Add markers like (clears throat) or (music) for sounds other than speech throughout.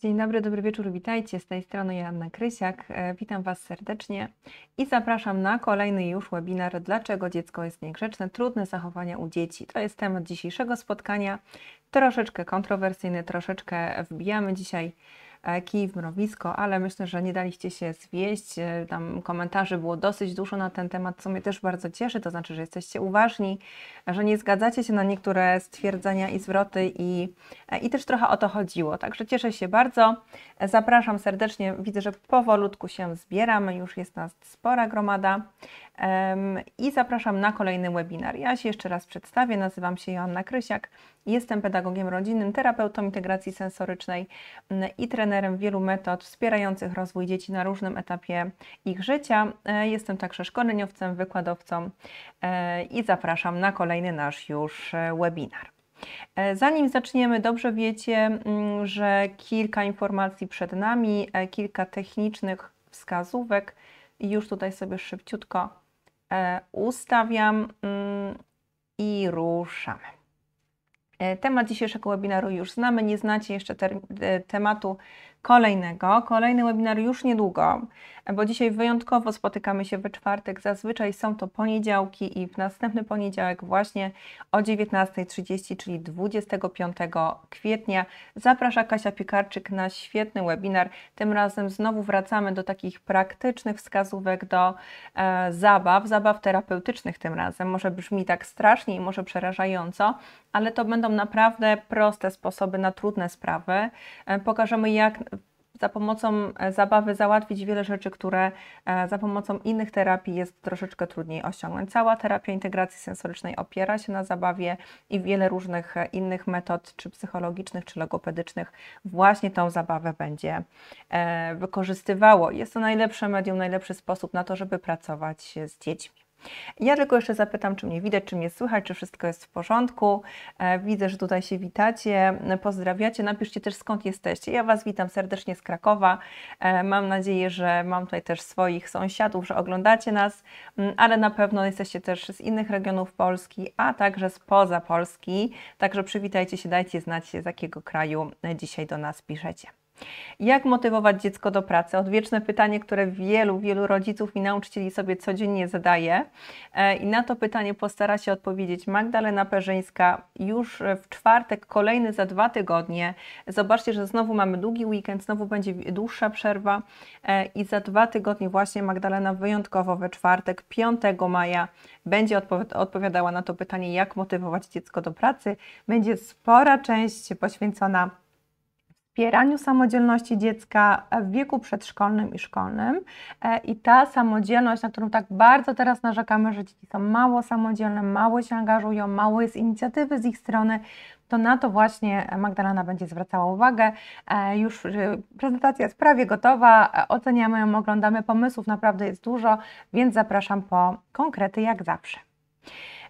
Dzień dobry, dobry wieczór, witajcie. Z tej strony Joanna Krysiak. E, witam Was serdecznie i zapraszam na kolejny już webinar Dlaczego dziecko jest niegrzeczne? Trudne zachowania u dzieci. To jest temat dzisiejszego spotkania. Troszeczkę kontrowersyjny, troszeczkę wbijamy dzisiaj w mrowisko, ale myślę, że nie daliście się zwieść. E, tam komentarzy było dosyć dużo na ten temat, co mnie też bardzo cieszy, to znaczy, że jesteście uważni, że nie zgadzacie się na niektóre stwierdzenia i zwroty i, e, i też trochę o to chodziło. Także cieszę się bardzo. Zapraszam serdecznie. Widzę, że powolutku się zbieramy, już jest nas spora gromada. I zapraszam na kolejny webinar. Ja się jeszcze raz przedstawię. Nazywam się Joanna Krysiak. Jestem pedagogiem rodzinnym, terapeutą integracji sensorycznej mm, i trenerem wielu metod wspierających rozwój dzieci na różnym etapie ich życia. E, jestem także szkoleniowcem, wykładowcą e, i zapraszam na kolejny nasz już e, webinar. Zanim zaczniemy, dobrze wiecie, mm, że kilka informacji przed nami, kilka technicznych wskazówek. Już tutaj sobie szybciutko ustawiam mm, i ruszamy. E, temat dzisiejszego webinaru już znamy. Nie znacie jeszcze e, tematu kolejnego. Kolejny webinar już niedługo, bo dzisiaj wyjątkowo spotykamy się we czwartek. Zazwyczaj są to poniedziałki i w następny poniedziałek właśnie o 19.30, czyli 25 kwietnia zaprasza Kasia Piekarczyk na świetny webinar. Tym razem znowu wracamy do takich praktycznych wskazówek do e, zabaw, zabaw terapeutycznych tym razem. Może brzmi tak strasznie i może przerażająco, ale to będą naprawdę proste sposoby na trudne sprawy. E, pokażemy jak za pomocą e, zabawy załatwić wiele rzeczy, które e, za pomocą innych terapii jest troszeczkę trudniej osiągnąć. Cała terapia integracji sensorycznej opiera się na zabawie i wiele różnych e, innych metod, czy psychologicznych, czy logopedycznych, właśnie tą zabawę będzie wykorzystywało. Jest to najlepsze medium, najlepszy sposób na to, żeby pracować z dziećmi. Ja tylko jeszcze zapytam, czy mnie widać, czy mnie słychać, czy wszystko jest w porządku. E, widzę, że tutaj się witacie, e, pozdrawiacie. Napiszcie też skąd jesteście. Ja Was witam serdecznie z Krakowa. E, mam nadzieję, że mam tutaj też swoich sąsiadów, że oglądacie nas, mm, ale na pewno jesteście też z innych regionów Polski, a także spoza Polski. Także przywitajcie się, dajcie znać, z jakiego kraju dzisiaj do nas piszecie. Jak motywować dziecko do pracy? Odwieczne pytanie, które wielu, wielu rodziców i nauczycieli sobie codziennie zadaje. E, I na to pytanie postara się odpowiedzieć Magdalena Perzyńska już w czwartek, kolejny za dwa tygodnie. Zobaczcie, że znowu mamy długi weekend, znowu będzie dłuższa przerwa e, i za dwa tygodnie właśnie Magdalena wyjątkowo we czwartek, 5 maja będzie odpowiadała na to pytanie, jak motywować dziecko do pracy. Będzie spora część poświęcona wspieraniu samodzielności dziecka w wieku przedszkolnym i szkolnym. E, I ta samodzielność, na którą tak bardzo teraz narzekamy, że dzieci są mało samodzielne, mało się angażują, mało jest inicjatywy z ich strony, to na to właśnie Magdalena będzie zwracała uwagę. E, już prezentacja jest prawie gotowa, e, oceniamy ją, oglądamy, pomysłów naprawdę jest dużo, więc zapraszam po konkrety jak zawsze.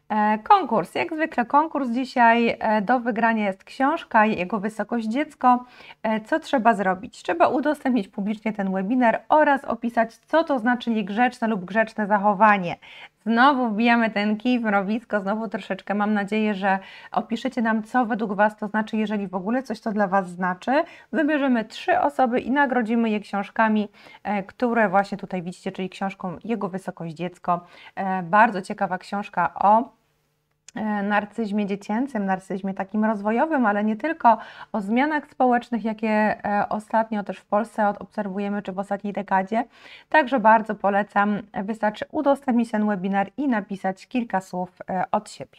E, konkurs. Jak zwykle konkurs dzisiaj e, do wygrania jest książka Jego Wysokość Dziecko. E, co trzeba zrobić? Trzeba udostępnić publicznie ten webinar oraz opisać, co to znaczy niegrzeczne lub grzeczne zachowanie. Znowu wbijamy ten kij w mrowisko, znowu troszeczkę. Mam nadzieję, że opiszecie nam, co według Was to znaczy, jeżeli w ogóle coś to dla Was znaczy. Wybierzemy trzy osoby i nagrodzimy je książkami, e, które właśnie tutaj widzicie, czyli książką Jego Wysokość Dziecko. E, bardzo ciekawa książka o E, narcyzmie dziecięcym, narcyzmie takim rozwojowym, ale nie tylko, o zmianach społecznych, jakie e, ostatnio też w Polsce obserwujemy, czy w ostatniej dekadzie. Także bardzo polecam, wystarczy udostępnić ten webinar i napisać kilka słów e, od siebie.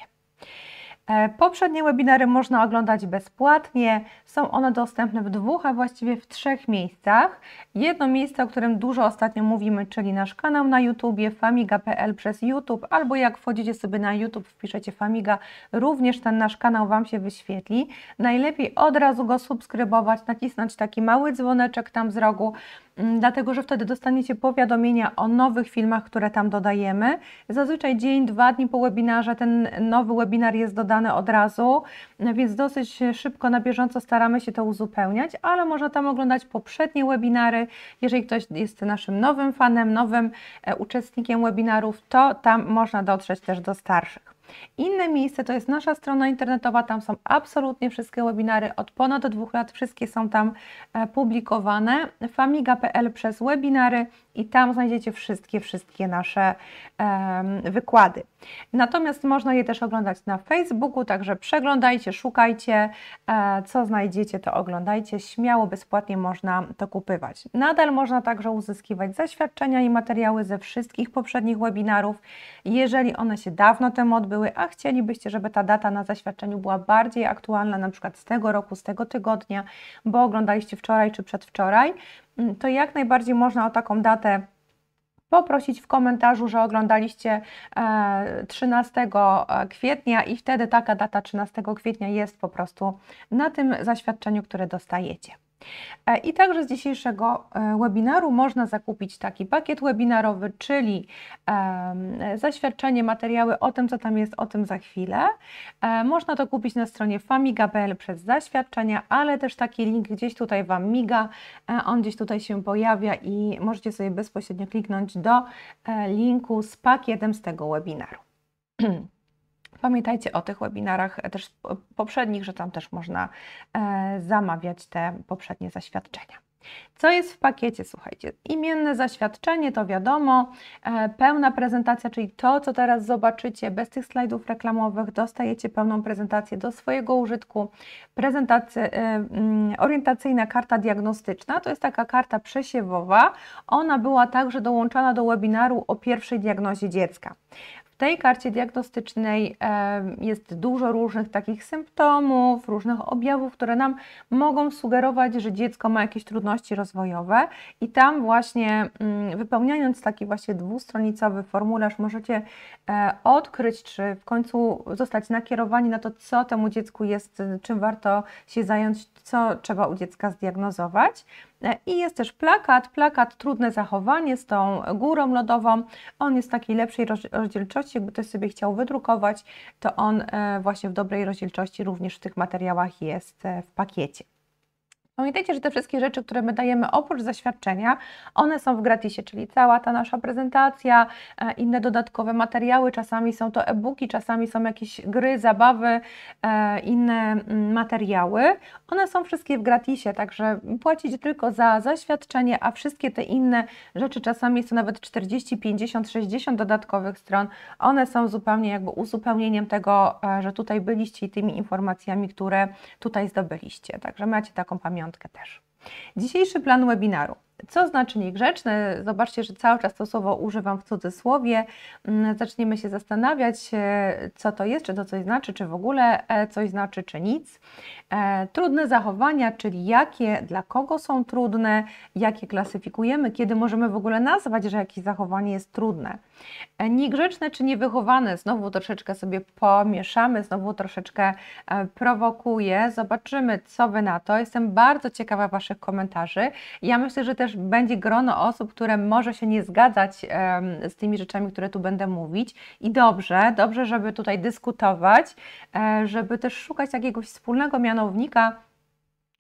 E, poprzednie webinary można oglądać bezpłatnie. Są one dostępne w dwóch, a właściwie w trzech miejscach. Jedno miejsce, o którym dużo ostatnio mówimy, czyli nasz kanał na YouTubie famiga.pl przez YouTube, albo jak wchodzicie sobie na YouTube, wpiszecie famiga, również ten nasz kanał Wam się wyświetli. Najlepiej od razu go subskrybować, nacisnąć taki mały dzwoneczek tam z rogu, mm, dlatego że wtedy dostaniecie powiadomienia o nowych filmach, które tam dodajemy. Zazwyczaj dzień, dwa dni po webinarze ten nowy webinar jest dodany dane od razu, więc dosyć szybko na bieżąco staramy się to uzupełniać, ale można tam oglądać poprzednie webinary. Jeżeli ktoś jest naszym nowym fanem, nowym e, uczestnikiem webinarów, to tam można dotrzeć też do starszych. Inne miejsce to jest nasza strona internetowa, tam są absolutnie wszystkie webinary od ponad dwóch lat, wszystkie są tam e, publikowane. Famiga.pl przez webinary i tam znajdziecie wszystkie, wszystkie nasze um, wykłady. Natomiast można je też oglądać na Facebooku, także przeglądajcie, szukajcie, e, co znajdziecie, to oglądajcie. Śmiało, bezpłatnie można to kupywać. Nadal można także uzyskiwać zaświadczenia i materiały ze wszystkich poprzednich webinarów, jeżeli one się dawno temu odbyły były, a chcielibyście, żeby ta data na zaświadczeniu była bardziej aktualna, na przykład z tego roku, z tego tygodnia, bo oglądaliście wczoraj czy przedwczoraj, mm, to jak najbardziej można o taką datę poprosić w komentarzu, że oglądaliście 13 e, e, kwietnia i wtedy taka data 13 kwietnia jest po prostu na tym zaświadczeniu, które dostajecie. E, I także z dzisiejszego e, webinaru można zakupić taki pakiet webinarowy, czyli zaświadczenie, materiały o tym, co tam jest, o tym za chwilę. E, można to kupić na stronie famiga.pl przez zaświadczenia, ale też taki link gdzieś tutaj Wam miga, on gdzieś tutaj się pojawia i możecie sobie bezpośrednio kliknąć do linku z pakietem z tego webinaru. (clears throat) Pamiętajcie o tych webinarach e, też poprzednich, że tam też można e, zamawiać te poprzednie zaświadczenia. Co jest w pakiecie? Słuchajcie, imienne zaświadczenie to wiadomo, e, pełna prezentacja, czyli to, co teraz zobaczycie, bez tych slajdów reklamowych, dostajecie pełną prezentację do swojego użytku. Prezentacja mm, orientacyjna, karta diagnostyczna to jest taka karta przesiewowa. Ona była także dołączana do webinaru o pierwszej diagnozie dziecka tej karcie diagnostycznej jest dużo różnych takich symptomów, różnych objawów, które nam mogą sugerować, że dziecko ma jakieś trudności rozwojowe i tam właśnie mm, wypełniając taki właśnie dwustronicowy formularz możecie e, odkryć, czy w końcu zostać nakierowani na to, co temu dziecku jest, czym warto się zająć, co trzeba u dziecka zdiagnozować. I jest też plakat, plakat Trudne zachowanie z tą górą lodową. On jest takiej lepszej rozdzielczości, jakby ktoś sobie chciał wydrukować, to on e, właśnie w dobrej rozdzielczości również w tych materiałach jest e, w pakiecie. Pamiętajcie, że te wszystkie rzeczy, które my dajemy oprócz zaświadczenia, one są w gratisie, czyli cała ta nasza prezentacja, e, inne dodatkowe materiały, czasami są to e-booki, czasami są jakieś gry, zabawy, e, inne mm, materiały. One są wszystkie w gratisie, także płacić tylko za zaświadczenie, a wszystkie te inne rzeczy, czasami jest to nawet 40, 50, 60 dodatkowych stron, one są zupełnie jakby uzupełnieniem tego, e, że tutaj byliście i tymi informacjami, które tutaj zdobyliście. Także macie taką pamiątkę piątkę też. Dzisiejszy plan webinaru. Co znaczy niegrzeczne? Zobaczcie, że cały czas to słowo używam w cudzysłowie. Mm, zaczniemy się zastanawiać, e, co to jest, czy to coś znaczy, czy w ogóle e, coś znaczy, czy nic. E, trudne zachowania, czyli jakie, dla kogo są trudne, jakie klasyfikujemy, kiedy możemy w ogóle nazwać, że jakieś zachowanie jest trudne. Niegrzeczne czy niewychowane, znowu troszeczkę sobie pomieszamy, znowu troszeczkę prowokuję. Zobaczymy, co Wy na to. Jestem bardzo ciekawa Waszych komentarzy. Ja myślę, że też też będzie grono osób, które może się nie zgadzać z tymi rzeczami, które tu będę mówić. I dobrze, dobrze, żeby tutaj dyskutować, e, żeby też szukać jakiegoś wspólnego mianownika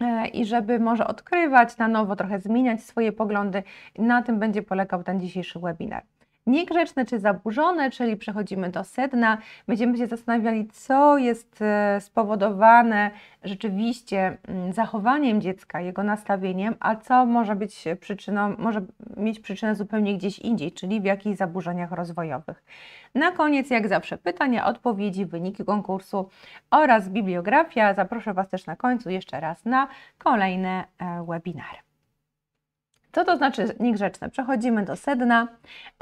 e, i żeby może odkrywać na nowo, trochę zmieniać swoje poglądy. Na tym będzie polegał ten dzisiejszy webinar niegrzeczne czy zaburzone, czyli przechodzimy do sedna. Będziemy się zastanawiali, co jest e, spowodowane rzeczywiście mm, zachowaniem dziecka, jego nastawieniem, a co może być przyczyną, może mieć przyczynę zupełnie gdzieś indziej, czyli w jakichś zaburzeniach rozwojowych. Na koniec, jak zawsze, pytania, odpowiedzi, wyniki konkursu oraz bibliografia. Zaproszę Was też na końcu jeszcze raz na kolejne e, webinary. Co to znaczy niegrzeczne? Przechodzimy do sedna.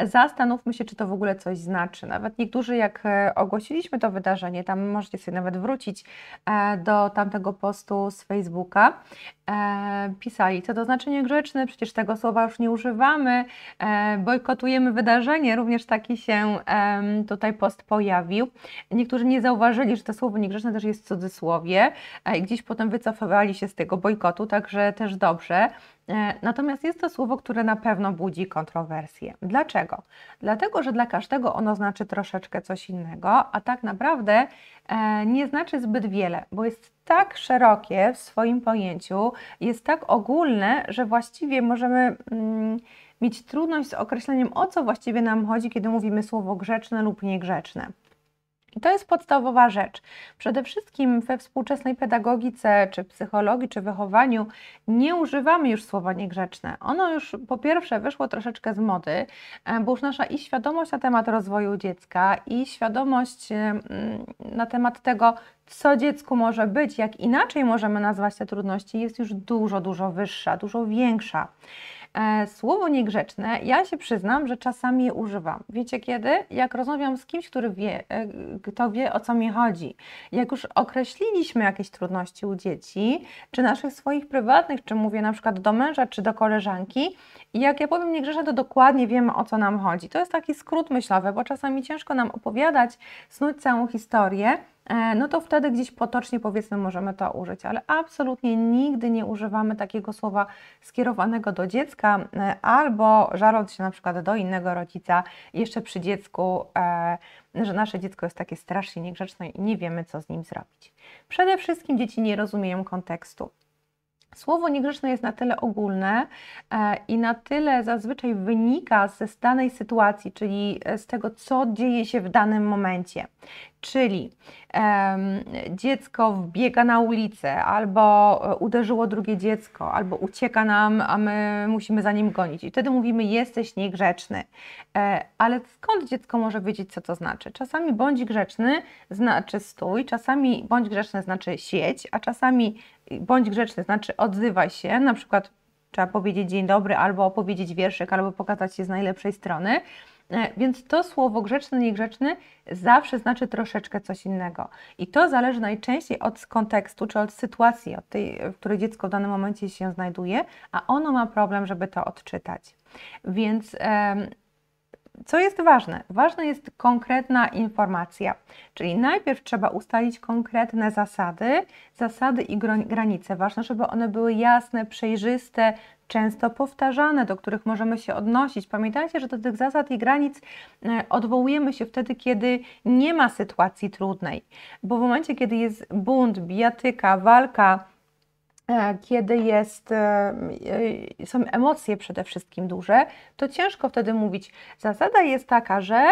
Zastanówmy się, czy to w ogóle coś znaczy. Nawet niektórzy, jak e, ogłosiliśmy to wydarzenie, tam możecie sobie nawet wrócić e, do tamtego postu z Facebooka, E, pisali. Co to znaczy niegrzeczny? Przecież tego słowa już nie używamy. E, bojkotujemy wydarzenie. Również taki się tutaj post pojawił. Niektórzy nie zauważyli, że to słowo niegrzeczne też jest w cudzysłowie e, i gdzieś potem wycofywali się z tego bojkotu, także też dobrze. Natomiast jest to słowo, które na pewno budzi kontrowersje. Dlaczego? Dlatego, że dla każdego ono znaczy troszeczkę coś innego, a tak naprawdę nie znaczy zbyt wiele, bo jest tak szerokie w swoim pojęciu, jest tak ogólne, że właściwie możemy mm, mieć trudność z określeniem, o co właściwie nam chodzi, kiedy mówimy słowo grzeczne lub niegrzeczne. I to jest podstawowa rzecz. Przede wszystkim we współczesnej pedagogice, czy psychologii, czy wychowaniu nie używamy już słowa niegrzeczne. Ono już po pierwsze wyszło troszeczkę z mody, e, bo już nasza i świadomość na temat rozwoju dziecka, i świadomość na temat tego, co dziecku może być, jak inaczej możemy nazwać te trudności, jest już dużo, dużo wyższa, dużo większa. E, słowo niegrzeczne, ja się przyznam, że czasami je używam. Wiecie kiedy? Jak rozmawiam z kimś, który wie, e, kto wie o co mi chodzi. Jak już określiliśmy jakieś trudności u dzieci, czy naszych swoich prywatnych, czy mówię na przykład do męża, czy do koleżanki, i jak ja powiem niegrzeczne, to dokładnie wiemy o co nam chodzi. To jest taki skrót myślowy, bo czasami ciężko nam opowiadać, snuć całą historię, E, no to wtedy gdzieś potocznie powiedzmy możemy to użyć, ale absolutnie nigdy nie używamy takiego słowa skierowanego do dziecka e, albo żarąc się na przykład do innego rodzica jeszcze przy dziecku, e, że nasze dziecko jest takie strasznie niegrzeczne i nie wiemy co z nim zrobić. Przede wszystkim dzieci nie rozumieją kontekstu. Słowo niegrzeczne jest na tyle ogólne e, i na tyle zazwyczaj wynika ze danej sytuacji, czyli e, z tego, co dzieje się w danym momencie. Czyli um, dziecko wbiega na ulicę, albo e, uderzyło drugie dziecko, albo ucieka nam, a my musimy za nim gonić. I wtedy mówimy, jesteś niegrzeczny. E, ale skąd dziecko może wiedzieć, co to znaczy? Czasami bądź grzeczny znaczy stój, czasami bądź grzeczny znaczy sieć, a czasami bądź grzeczny, znaczy odzywaj się, na przykład trzeba powiedzieć dzień dobry, albo opowiedzieć wierszyk, albo pokazać się z najlepszej strony. E, więc to słowo grzeczny, niegrzeczny zawsze znaczy troszeczkę coś innego. I to zależy najczęściej od kontekstu czy od sytuacji, od tej, w której dziecko w danym momencie się znajduje, a ono ma problem, żeby to odczytać. Więc. Yy, co jest ważne? Ważna jest konkretna informacja, czyli najpierw trzeba ustalić konkretne zasady, zasady i granice. Ważne, żeby one były jasne, przejrzyste, często powtarzane, do których możemy się odnosić. Pamiętajcie, że do tych zasad i granic e, odwołujemy się wtedy, kiedy nie ma sytuacji trudnej, bo w momencie, kiedy jest bunt, bijatyka, walka, E, kiedy jest, e, e, są emocje przede wszystkim duże, to ciężko wtedy mówić. Zasada jest taka, że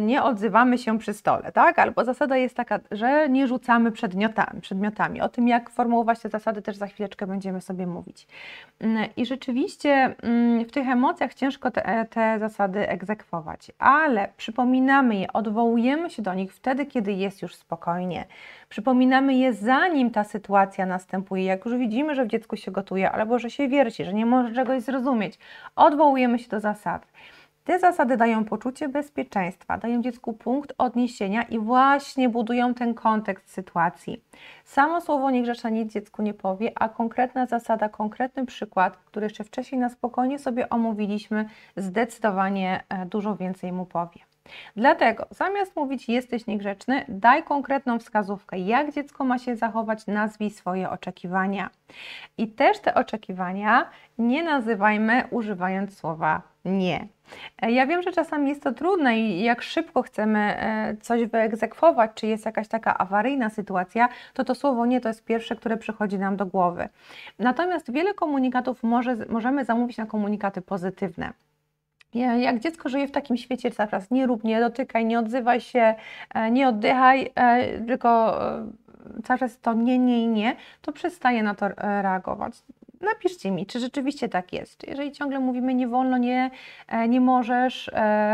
nie odzywamy się przy stole, tak? Albo zasada jest taka, że nie rzucamy przedmiotami. przedmiotami. O tym, jak formułować te zasady, też za chwileczkę będziemy sobie mówić. Mm, I rzeczywiście mm, w tych emocjach ciężko te, te zasady egzekwować, ale przypominamy je, odwołujemy się do nich wtedy, kiedy jest już spokojnie. Przypominamy je zanim ta sytuacja następuje, jak już widzimy, że w dziecku się gotuje albo że się wierci, że nie może czegoś zrozumieć. Odwołujemy się do zasad. Te zasady dają poczucie bezpieczeństwa, dają dziecku punkt odniesienia i właśnie budują ten kontekst sytuacji. Samo słowo niegrzeczna nic dziecku nie powie, a konkretna zasada, konkretny przykład, który jeszcze wcześniej na spokojnie sobie omówiliśmy, zdecydowanie e, dużo więcej mu powie. Dlatego zamiast mówić jesteś niegrzeczny, daj konkretną wskazówkę, jak dziecko ma się zachować, nazwij swoje oczekiwania. I też te oczekiwania nie nazywajmy używając słowa nie. E, ja wiem, że czasami jest to trudne i jak szybko chcemy e, coś wyegzekwować, czy jest jakaś taka awaryjna sytuacja, to to słowo nie to jest pierwsze, które przychodzi nam do głowy. Natomiast wiele komunikatów może, możemy zamówić na komunikaty pozytywne. Jak dziecko żyje w takim świecie cały czas, nie rób, nie dotykaj, nie odzywaj się, e, nie oddychaj, e, tylko e, cały czas to nie, nie i nie, to przestaje na to reagować. Napiszcie mi, czy rzeczywiście tak jest. Jeżeli ciągle mówimy nie wolno, nie, nie możesz,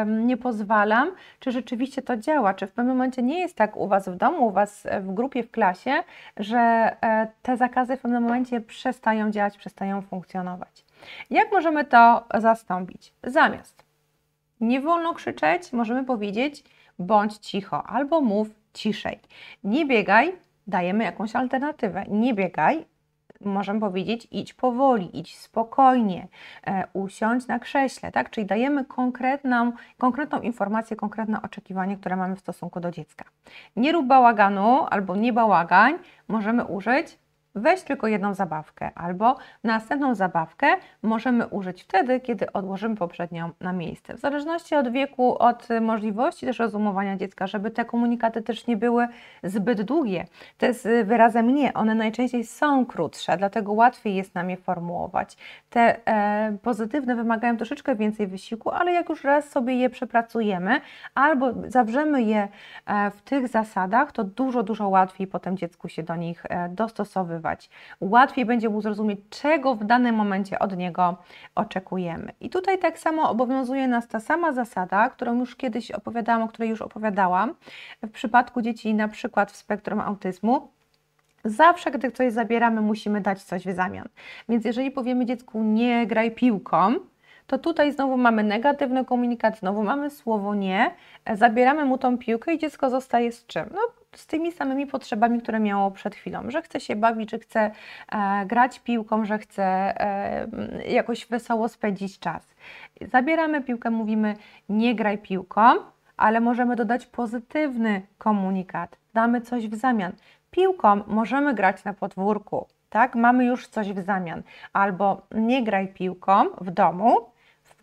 nie pozwalam, czy rzeczywiście to działa? Czy w pewnym momencie nie jest tak u Was w domu, u Was w grupie, w klasie, że te zakazy w pewnym momencie przestają działać, przestają funkcjonować? Jak możemy to zastąpić? Zamiast nie wolno krzyczeć, możemy powiedzieć bądź cicho albo mów ciszej. Nie biegaj, dajemy jakąś alternatywę. Nie biegaj, możemy powiedzieć idź powoli, idź spokojnie, e, usiądź na krześle, tak? Czyli dajemy konkretną, konkretną informację, konkretne oczekiwanie, które mamy w stosunku do dziecka. Nie rób bałaganu albo nie bałagań, możemy użyć weź tylko jedną zabawkę, albo następną zabawkę możemy użyć wtedy, kiedy odłożymy poprzednią na miejsce. W zależności od wieku, od możliwości też rozumowania dziecka, żeby te komunikaty też nie były zbyt długie. Te jest wyrazem nie, one najczęściej są krótsze, dlatego łatwiej jest nam je formułować. Te e, pozytywne wymagają troszeczkę więcej wysiłku, ale jak już raz sobie je przepracujemy albo zawrzemy je e, w tych zasadach, to dużo, dużo łatwiej potem dziecku się do nich e, dostosowywać Łatwiej będzie mu zrozumieć, czego w danym momencie od niego oczekujemy. I tutaj tak samo obowiązuje nas ta sama zasada, którą już kiedyś opowiadałam, o której już opowiadałam, w przypadku dzieci na przykład w spektrum autyzmu. Zawsze, gdy coś zabieramy, musimy dać coś w zamian. Więc jeżeli powiemy dziecku nie graj piłką, to tutaj znowu mamy negatywny komunikat, znowu mamy słowo nie, e, zabieramy mu tą piłkę i dziecko zostaje z czym? No, z tymi samymi potrzebami, które miało przed chwilą, że chce się bawić, że chce e, grać piłką, że chce e, mm, jakoś wesoło spędzić czas. Zabieramy piłkę, mówimy nie graj piłką, ale możemy dodać pozytywny komunikat. Damy coś w zamian. Piłką możemy grać na podwórku, tak? Mamy już coś w zamian. Albo nie graj piłką w domu,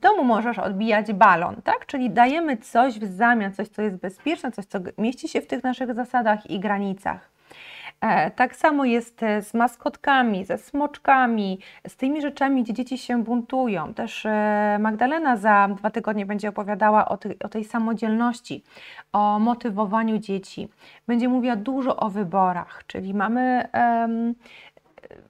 domu możesz odbijać balon, tak? Czyli dajemy coś w zamian, coś, co jest bezpieczne, coś, co mieści się w tych naszych zasadach i granicach. E, tak samo jest e, z maskotkami, ze smoczkami, z tymi rzeczami, gdzie dzieci się buntują. Też e, Magdalena za dwa tygodnie będzie opowiadała o, ty, o tej samodzielności, o motywowaniu dzieci. Będzie mówiła dużo o wyborach, czyli mamy um,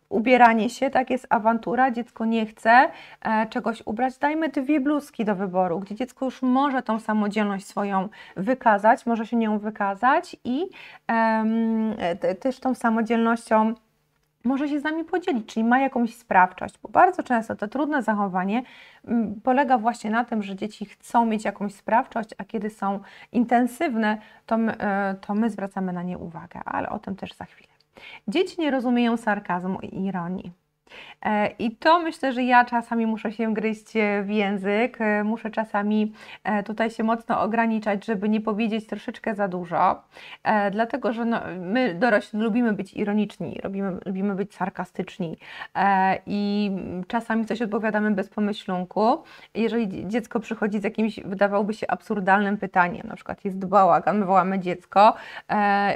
ubieranie się, tak jest awantura, dziecko nie chce e, czegoś ubrać, dajmy dwie bluzki do wyboru, gdzie dziecko już może tą samodzielność swoją wykazać, może się nią wykazać i też tą samodzielnością może się z nami podzielić, czyli ma jakąś sprawczość, bo bardzo często to trudne zachowanie mm, polega właśnie na tym, że dzieci chcą mieć jakąś sprawczość, a kiedy są intensywne, to my, e, to my zwracamy na nie uwagę, ale o tym też za chwilę. Dzieci nie rozumieją sarkazmu i ironii. E, I to myślę, że ja czasami muszę się gryźć e, w język, e, muszę czasami tutaj się mocno ograniczać, żeby nie powiedzieć troszeczkę za dużo, dlatego że no, my dorośli lubimy być ironiczni, lubimy, lubimy być sarkastyczni i czasami coś odpowiadamy bez pomyślunku. Jeżeli dziecko przychodzi z jakimś, wydawałoby się absurdalnym pytaniem, na przykład jest bałagan, my wołamy dziecko,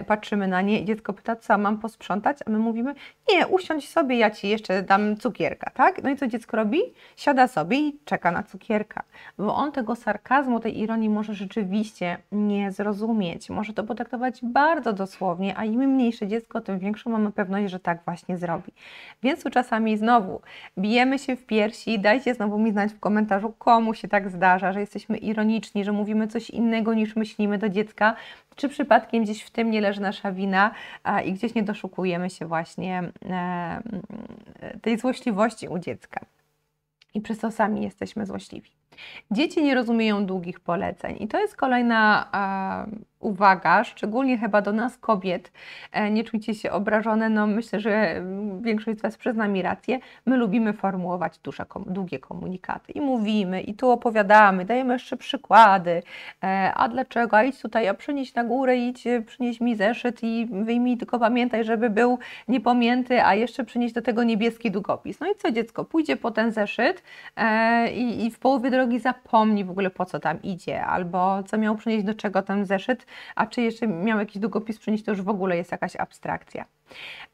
patrzymy na nie i dziecko pyta, co mam posprzątać, a my mówimy, nie, usiądź sobie, ja Ci jeszcze dam cukierka, tak? No i co dziecko robi? Siada sobie i czeka na cukierka, bo on tego sarkazmu, tej ironii może rzeczywiście nie zrozumieć, może to potraktować bardzo dosłownie, a im mniejsze dziecko, tym większą mamy pewność, że tak właśnie zrobi. Więc tu czasami znowu bijemy się w piersi, dajcie znowu mi znać w komentarzu, komu się tak zdarza, że jesteśmy ironiczni, że mówimy coś innego niż myślimy do dziecka, czy przypadkiem gdzieś w tym nie leży nasza wina i gdzieś nie doszukujemy się właśnie tej złośliwości u dziecka. I przez to sami jesteśmy złośliwi. Dzieci nie rozumieją długich poleceń i to jest kolejna e, uwaga, szczególnie chyba do nas kobiet. E, nie czujcie się obrażone, no myślę, że mm, większość z Was przyzna mi rację. My lubimy formułować duże, kom, długie komunikaty i mówimy, i tu opowiadamy, dajemy jeszcze przykłady. E, a dlaczego? A idź tutaj, a przynieś na górę, idź, przynieś mi zeszyt i wyjmij, tylko pamiętaj, żeby był niepomięty, a jeszcze przynieś do tego niebieski długopis. No i co dziecko? Pójdzie po ten zeszyt e, i, i w połowie drogi drogi zapomni w ogóle po co tam idzie, albo co miał przynieść, do czego ten zeszyt, a czy jeszcze miał jakiś długopis przynieść, to już w ogóle jest jakaś abstrakcja.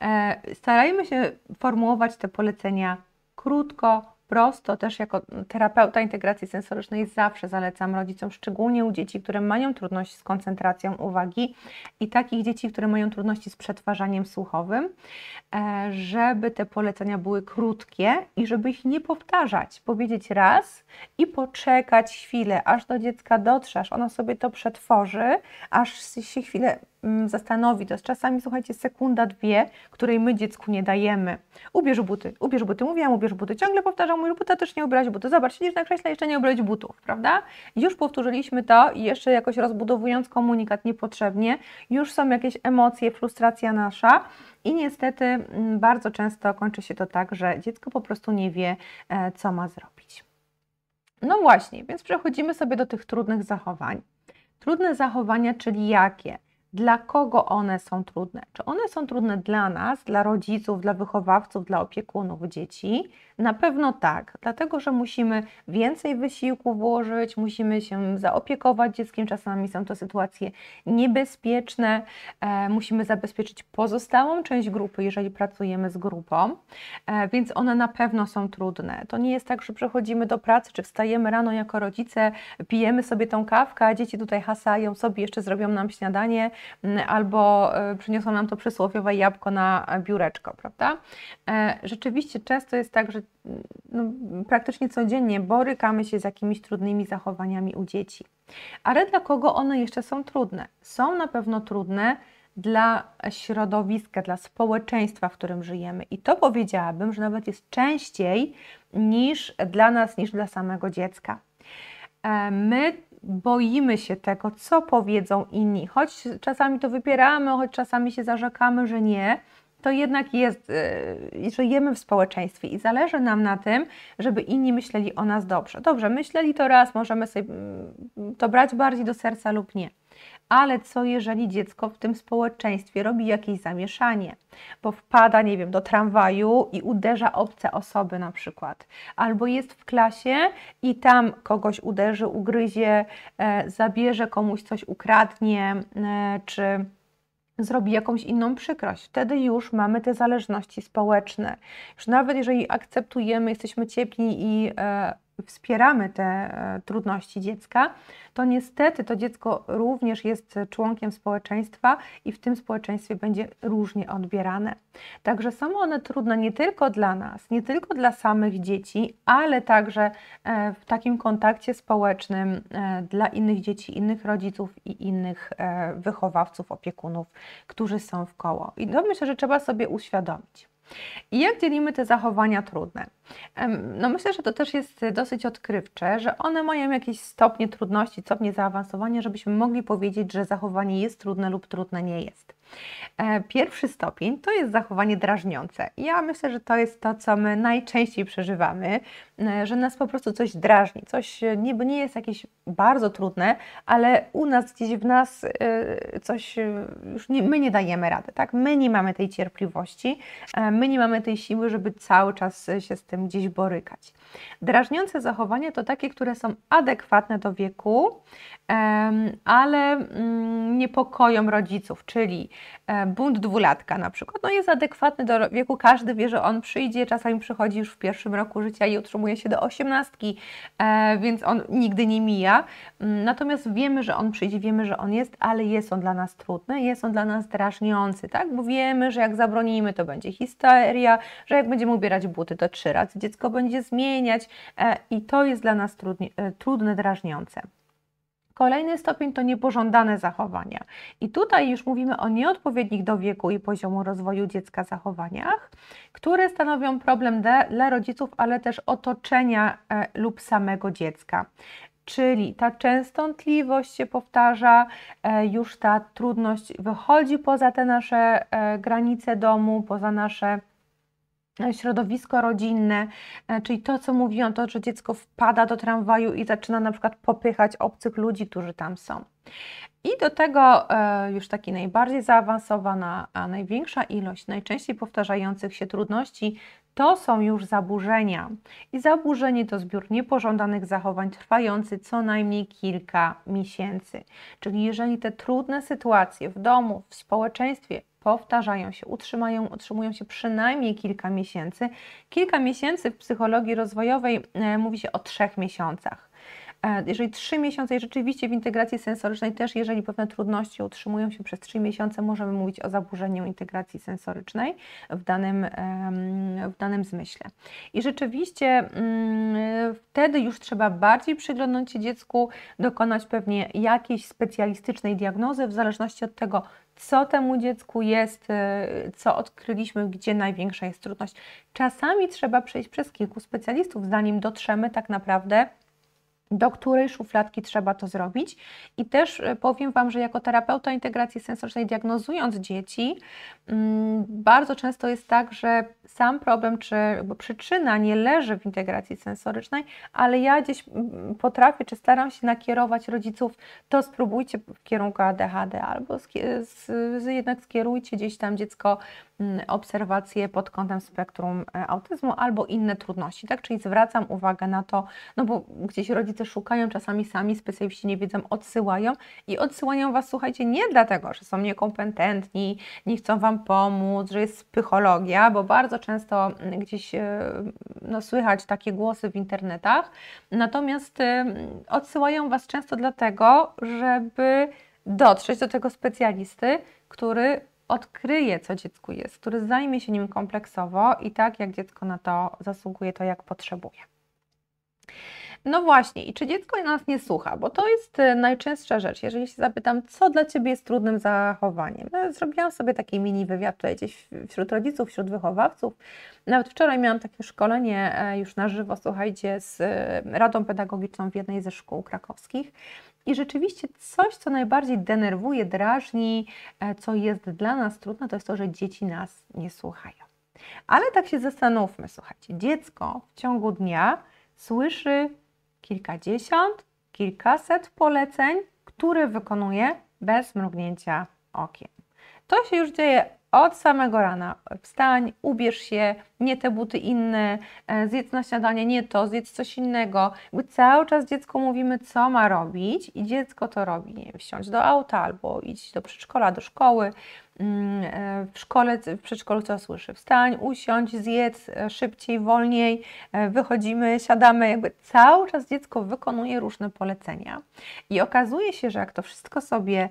E, starajmy się formułować te polecenia krótko, prosto to też jako terapeuta integracji sensorycznej zawsze zalecam rodzicom, szczególnie u dzieci, które mają trudność z koncentracją uwagi i takich dzieci, które mają trudności z przetwarzaniem słuchowym, e, żeby te polecenia były krótkie i żeby ich nie powtarzać. Powiedzieć raz i poczekać chwilę, aż do dziecka dotrze, aż ono sobie to przetworzy, aż się chwilę Mm, zastanowi. To jest czasami, słuchajcie, sekunda, dwie, której my dziecku nie dajemy. Ubierz buty, ubierz buty. Mówiłam, ubierz buty. Ciągle powtarzam, mój buta też nie ubrać buty. Zobacz, siedzisz na krześle, jeszcze nie ubrać butów, prawda? Już powtórzyliśmy to i jeszcze jakoś rozbudowując komunikat niepotrzebnie, już są jakieś emocje, frustracja nasza. I niestety mm, bardzo często kończy się to tak, że dziecko po prostu nie wie, e, co ma zrobić. No właśnie, więc przechodzimy sobie do tych trudnych zachowań. Trudne zachowania, czyli jakie? dla kogo one są trudne. Czy one są trudne dla nas, dla rodziców, dla wychowawców, dla opiekunów dzieci? Na pewno tak, dlatego że musimy więcej wysiłku włożyć, musimy się zaopiekować dzieckiem, czasami są to sytuacje niebezpieczne, e, musimy zabezpieczyć pozostałą część grupy, jeżeli pracujemy z grupą, e, więc one na pewno są trudne. To nie jest tak, że przechodzimy do pracy, czy wstajemy rano jako rodzice, pijemy sobie tą kawkę, a dzieci tutaj hasają sobie, jeszcze zrobią nam śniadanie, Mm, albo y, przyniosło nam to przysłowiowe jabłko na biureczko, prawda? E, rzeczywiście często jest tak, że mm, no, praktycznie codziennie borykamy się z jakimiś trudnymi zachowaniami u dzieci. Ale dla kogo one jeszcze są trudne? Są na pewno trudne dla środowiska, dla społeczeństwa, w którym żyjemy. I to powiedziałabym, że nawet jest częściej niż dla nas, niż dla samego dziecka. E, my boimy się tego, co powiedzą inni. Choć czasami to wypieramy, choć czasami się zarzekamy, że nie, to jednak jest, y, żyjemy w społeczeństwie i zależy nam na tym, żeby inni myśleli o nas dobrze. Dobrze, myśleli to raz, możemy sobie mm, to brać bardziej do serca lub nie ale co jeżeli dziecko w tym społeczeństwie robi jakieś zamieszanie, bo wpada, nie wiem, do tramwaju i uderza obce osoby na przykład, albo jest w klasie i tam kogoś uderzy, ugryzie, e, zabierze komuś coś, ukradnie, e, czy zrobi jakąś inną przykrość. Wtedy już mamy te zależności społeczne. Już nawet jeżeli akceptujemy, jesteśmy ciepli i e, wspieramy te e, trudności dziecka, to niestety to dziecko również jest członkiem społeczeństwa i w tym społeczeństwie będzie różnie odbierane. Także są one trudne nie tylko dla nas, nie tylko dla samych dzieci, ale także e, w takim kontakcie społecznym e, dla innych dzieci, innych rodziców i innych wychowawców, opiekunów, którzy są w koło. I to myślę, że trzeba sobie uświadomić. I jak dzielimy te zachowania trudne? No myślę, że to też jest dosyć odkrywcze, że one mają jakieś stopnie trudności, stopnie zaawansowania, żebyśmy mogli powiedzieć, że zachowanie jest trudne lub trudne nie jest. E, pierwszy stopień to jest zachowanie drażniące. Ja myślę, że to jest to, co my najczęściej przeżywamy, e, że nas po prostu coś drażni, coś e, niby nie jest jakieś bardzo trudne, ale u nas gdzieś w nas coś już nie, my nie dajemy rady, tak? My nie mamy tej cierpliwości, my nie mamy tej siły, żeby cały czas się z tym gdzieś borykać. Drażniące zachowania to takie, które są adekwatne do wieku, ale mm, niepokoją rodziców, czyli E, bunt dwulatka na przykład, no jest adekwatny do wieku, każdy wie, że on przyjdzie, czasami przychodzi już w pierwszym roku życia i utrzymuje się do osiemnastki, e, więc on nigdy nie mija. Mm, natomiast wiemy, że on przyjdzie, wiemy, że on jest, ale jest on dla nas trudny, jest on dla nas drażniący, tak? Bo wiemy, że jak zabronimy, to będzie histeria, że jak będziemy ubierać buty, to trzy razy dziecko będzie zmieniać e, i to jest dla nas trudne, trudne drażniące. Kolejny stopień to niepożądane zachowania. I tutaj już mówimy o nieodpowiednich do wieku i poziomu rozwoju dziecka zachowaniach, które stanowią problem dla rodziców, ale też otoczenia e, lub samego dziecka. Czyli ta częstotliwość się powtarza, e, już ta trudność wychodzi poza te nasze e, granice domu, poza nasze E, środowisko rodzinne, e, czyli to, co mówiłam, to, że dziecko wpada do tramwaju i zaczyna na przykład popychać obcych ludzi, którzy tam są. I do tego e, już taki najbardziej zaawansowana, a największa ilość najczęściej powtarzających się trudności to są już zaburzenia. I zaburzenie to zbiór niepożądanych zachowań trwający co najmniej kilka miesięcy. Czyli jeżeli te trudne sytuacje w domu, w społeczeństwie powtarzają się, utrzymają, utrzymują się przynajmniej kilka miesięcy. Kilka miesięcy w psychologii rozwojowej e, mówi się o trzech miesiącach. E, jeżeli trzy miesiące, rzeczywiście w integracji sensorycznej też, jeżeli pewne trudności utrzymują się przez trzy miesiące, możemy mówić o zaburzeniu integracji sensorycznej w danym, w danym zmyśle. I rzeczywiście mm, wtedy już trzeba bardziej przyglądać się dziecku, dokonać pewnie jakiejś specjalistycznej diagnozy, w zależności od tego, co temu dziecku jest, y, co odkryliśmy, gdzie największa jest trudność. Czasami trzeba przejść przez kilku specjalistów, zanim dotrzemy tak naprawdę do której szufladki trzeba to zrobić. I też e, powiem Wam, że jako terapeuta integracji sensorycznej diagnozując dzieci, mm, bardzo często jest tak, że sam problem czy przyczyna nie leży w integracji sensorycznej, ale ja gdzieś potrafię czy staram się nakierować rodziców, to spróbujcie w kierunku ADHD albo jednak skierujcie gdzieś tam dziecko mm, obserwacje pod kątem spektrum e, autyzmu albo inne trudności, tak? Czyli zwracam uwagę na to, no bo gdzieś rodzice szukają czasami sami, specjaliści nie wiedzą, odsyłają i odsyłają Was, słuchajcie, nie dlatego, że są niekompetentni, nie chcą Wam pomóc, że jest psychologia, bo bardzo często mm, gdzieś e, no, słychać takie głosy w internetach, natomiast y, odsyłają Was często dlatego, żeby dotrzeć do tego specjalisty, który odkryje, co dziecku jest, który zajmie się nim kompleksowo i tak, jak dziecko na to zasługuje, to jak potrzebuje. No właśnie, i czy dziecko nas nie słucha? Bo to jest e, najczęstsza rzecz. Jeżeli się zapytam, co dla ciebie jest trudnym zachowaniem? No, zrobiłam sobie taki mini wywiad tutaj gdzieś wśród rodziców, wśród wychowawców. Nawet wczoraj miałam takie szkolenie e, już na żywo, słuchajcie, z e, Radą Pedagogiczną w jednej ze szkół krakowskich. I rzeczywiście coś, co najbardziej denerwuje, drażni, co jest dla nas trudne, to jest to, że dzieci nas nie słuchają. Ale tak się zastanówmy, słuchajcie, dziecko w ciągu dnia słyszy kilkadziesiąt, kilkaset poleceń, które wykonuje bez mrugnięcia okiem. To się już dzieje od samego rana. Wstań, ubierz się, nie te buty inne, e, zjedz na śniadanie, nie to, zjedz coś innego. Jakby cały czas dziecku mówimy, co ma robić i dziecko to robi. Nie wsiąść wsiądź do auta albo idź do przedszkola, do szkoły. Mm, e, w szkole, w przedszkolu co słyszy? Wstań, usiądź, zjedz e, szybciej, wolniej, wychodzimy, siadamy. Jakby cały czas dziecko wykonuje różne polecenia. I okazuje się, że jak to wszystko sobie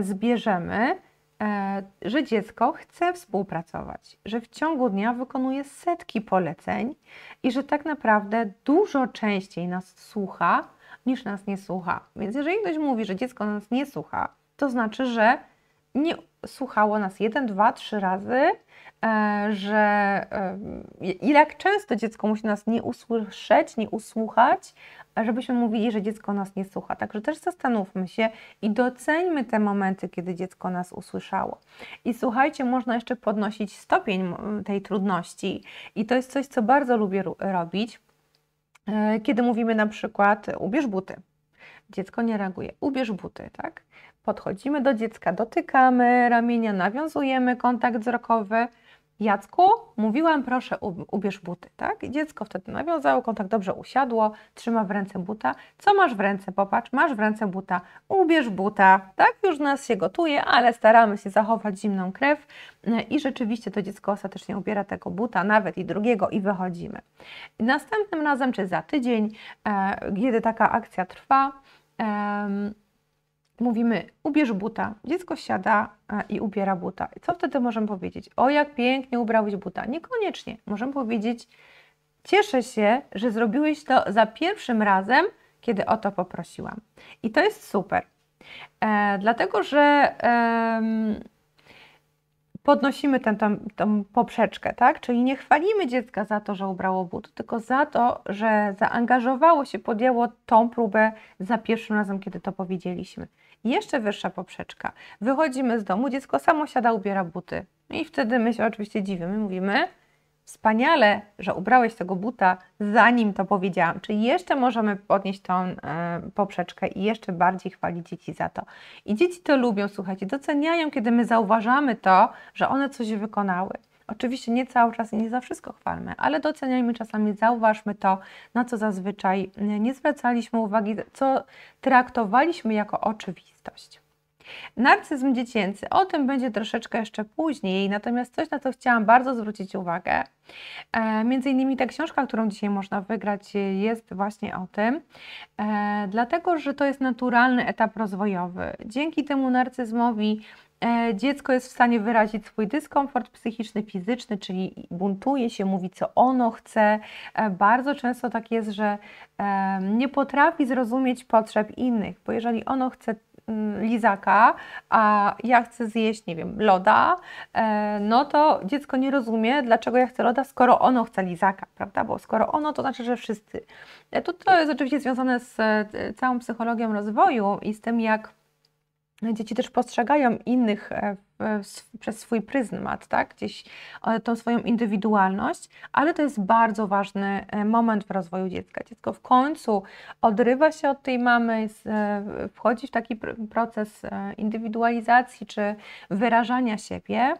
zbierzemy, E, że dziecko chce współpracować, że w ciągu dnia wykonuje setki poleceń i że tak naprawdę dużo częściej nas słucha niż nas nie słucha. Więc jeżeli ktoś mówi, że dziecko nas nie słucha, to znaczy, że nie słuchało nas jeden, dwa, trzy razy, e, że e, jak często dziecko musi nas nie usłyszeć, nie usłuchać, żebyśmy mówili, że dziecko nas nie słucha. Także też zastanówmy się i doceńmy te momenty, kiedy dziecko nas usłyszało. I słuchajcie, można jeszcze podnosić stopień tej trudności i to jest coś, co bardzo lubię robić, e, kiedy mówimy na przykład ubierz buty. Dziecko nie reaguje. Ubierz buty, tak? Podchodzimy do dziecka, dotykamy ramienia, nawiązujemy kontakt wzrokowy. Jacku, mówiłam, proszę, ubierz buty, tak? I dziecko wtedy nawiązało kontakt, dobrze usiadło, trzyma w ręce buta. Co masz w ręce? Popatrz, masz w ręce buta, ubierz buta, tak? Już nas się gotuje, ale staramy się zachować zimną krew y, i rzeczywiście to dziecko ostatecznie ubiera tego buta, nawet i drugiego i wychodzimy. Następnym razem, czy za tydzień, e, kiedy taka akcja trwa, mówimy ubierz buta, dziecko siada e, i ubiera buta. Co wtedy możemy powiedzieć? O, jak pięknie ubrałeś buta. Niekoniecznie. Możemy powiedzieć, cieszę się, że zrobiłeś to za pierwszym razem, kiedy o to poprosiłam. I to jest super, e, dlatego że e, podnosimy tę poprzeczkę, tak? Czyli nie chwalimy dziecka za to, że ubrało but, tylko za to, że zaangażowało się, podjęło tą próbę za pierwszym razem, kiedy to powiedzieliśmy jeszcze wyższa poprzeczka. Wychodzimy z domu, dziecko samo siada, ubiera buty. No I wtedy my się oczywiście dziwimy, mówimy, wspaniale, że ubrałeś tego buta, zanim to powiedziałam. Czyli jeszcze możemy podnieść tą e, poprzeczkę i jeszcze bardziej chwalić dzieci za to. I dzieci to lubią, słuchajcie, doceniają, kiedy my zauważamy to, że one coś wykonały. Oczywiście nie cały czas i nie za wszystko chwalmy, ale doceniajmy czasami, zauważmy to, na co zazwyczaj nie zwracaliśmy uwagi, co traktowaliśmy jako oczywistość. Narcyzm dziecięcy, o tym będzie troszeczkę jeszcze później, natomiast coś, na co chciałam bardzo zwrócić uwagę, e, między innymi ta książka, którą dzisiaj można wygrać, jest właśnie o tym, e, dlatego że to jest naturalny etap rozwojowy. Dzięki temu narcyzmowi E, dziecko jest w stanie wyrazić swój dyskomfort psychiczny, fizyczny, czyli buntuje się, mówi co ono chce. E, bardzo często tak jest, że e, nie potrafi zrozumieć potrzeb innych, bo jeżeli ono chce mm, lizaka, a ja chcę zjeść, nie wiem, loda, no to dziecko nie rozumie, dlaczego ja chcę loda, skoro ono chce lizaka, prawda? Bo skoro ono, to znaczy, że wszyscy. To, to jest oczywiście związane z całą psychologią rozwoju i z tym, jak Dzieci też postrzegają innych e, przez swój pryzmat, tak? gdzieś e, tą swoją indywidualność, ale to jest bardzo ważny e, moment w rozwoju dziecka. Dziecko w końcu odrywa się od tej mamy, e, wchodzi w taki proces indywidualizacji czy wyrażania siebie,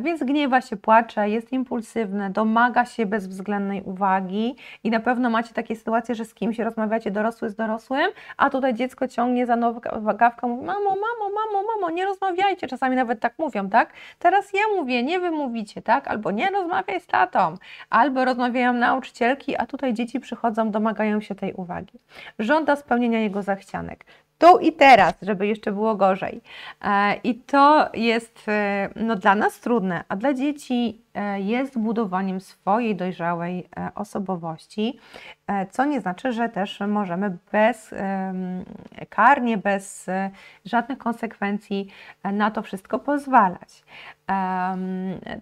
więc gniewa się, płacze, jest impulsywne, domaga się bezwzględnej uwagi i na pewno macie takie sytuacje, że z kimś rozmawiacie dorosły z dorosłym, a tutaj dziecko ciągnie za nową gawkę, mówi mamo, mamo, mamo, mamo, nie rozmawiajcie, czasami nawet tak mówią, tak? Teraz ja mówię, nie wy mówicie, tak? Albo nie rozmawiaj z tatą, albo rozmawiają nauczycielki, a tutaj dzieci przychodzą, domagają się tej uwagi. Żąda spełnienia jego zachcianek tu i teraz, żeby jeszcze było gorzej. E, I to jest e, no, dla nas trudne, a dla dzieci E, jest budowaniem swojej dojrzałej e, osobowości, e, co nie znaczy, że też możemy bez karnie, bez żadnych konsekwencji na to wszystko pozwalać.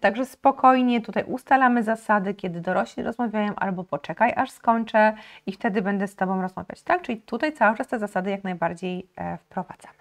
Także spokojnie tutaj ustalamy zasady, kiedy dorośli rozmawiają, albo poczekaj, aż skończę i wtedy będę z Tobą rozmawiać. Tak, czyli tutaj cały czas te zasady jak najbardziej wprowadzamy.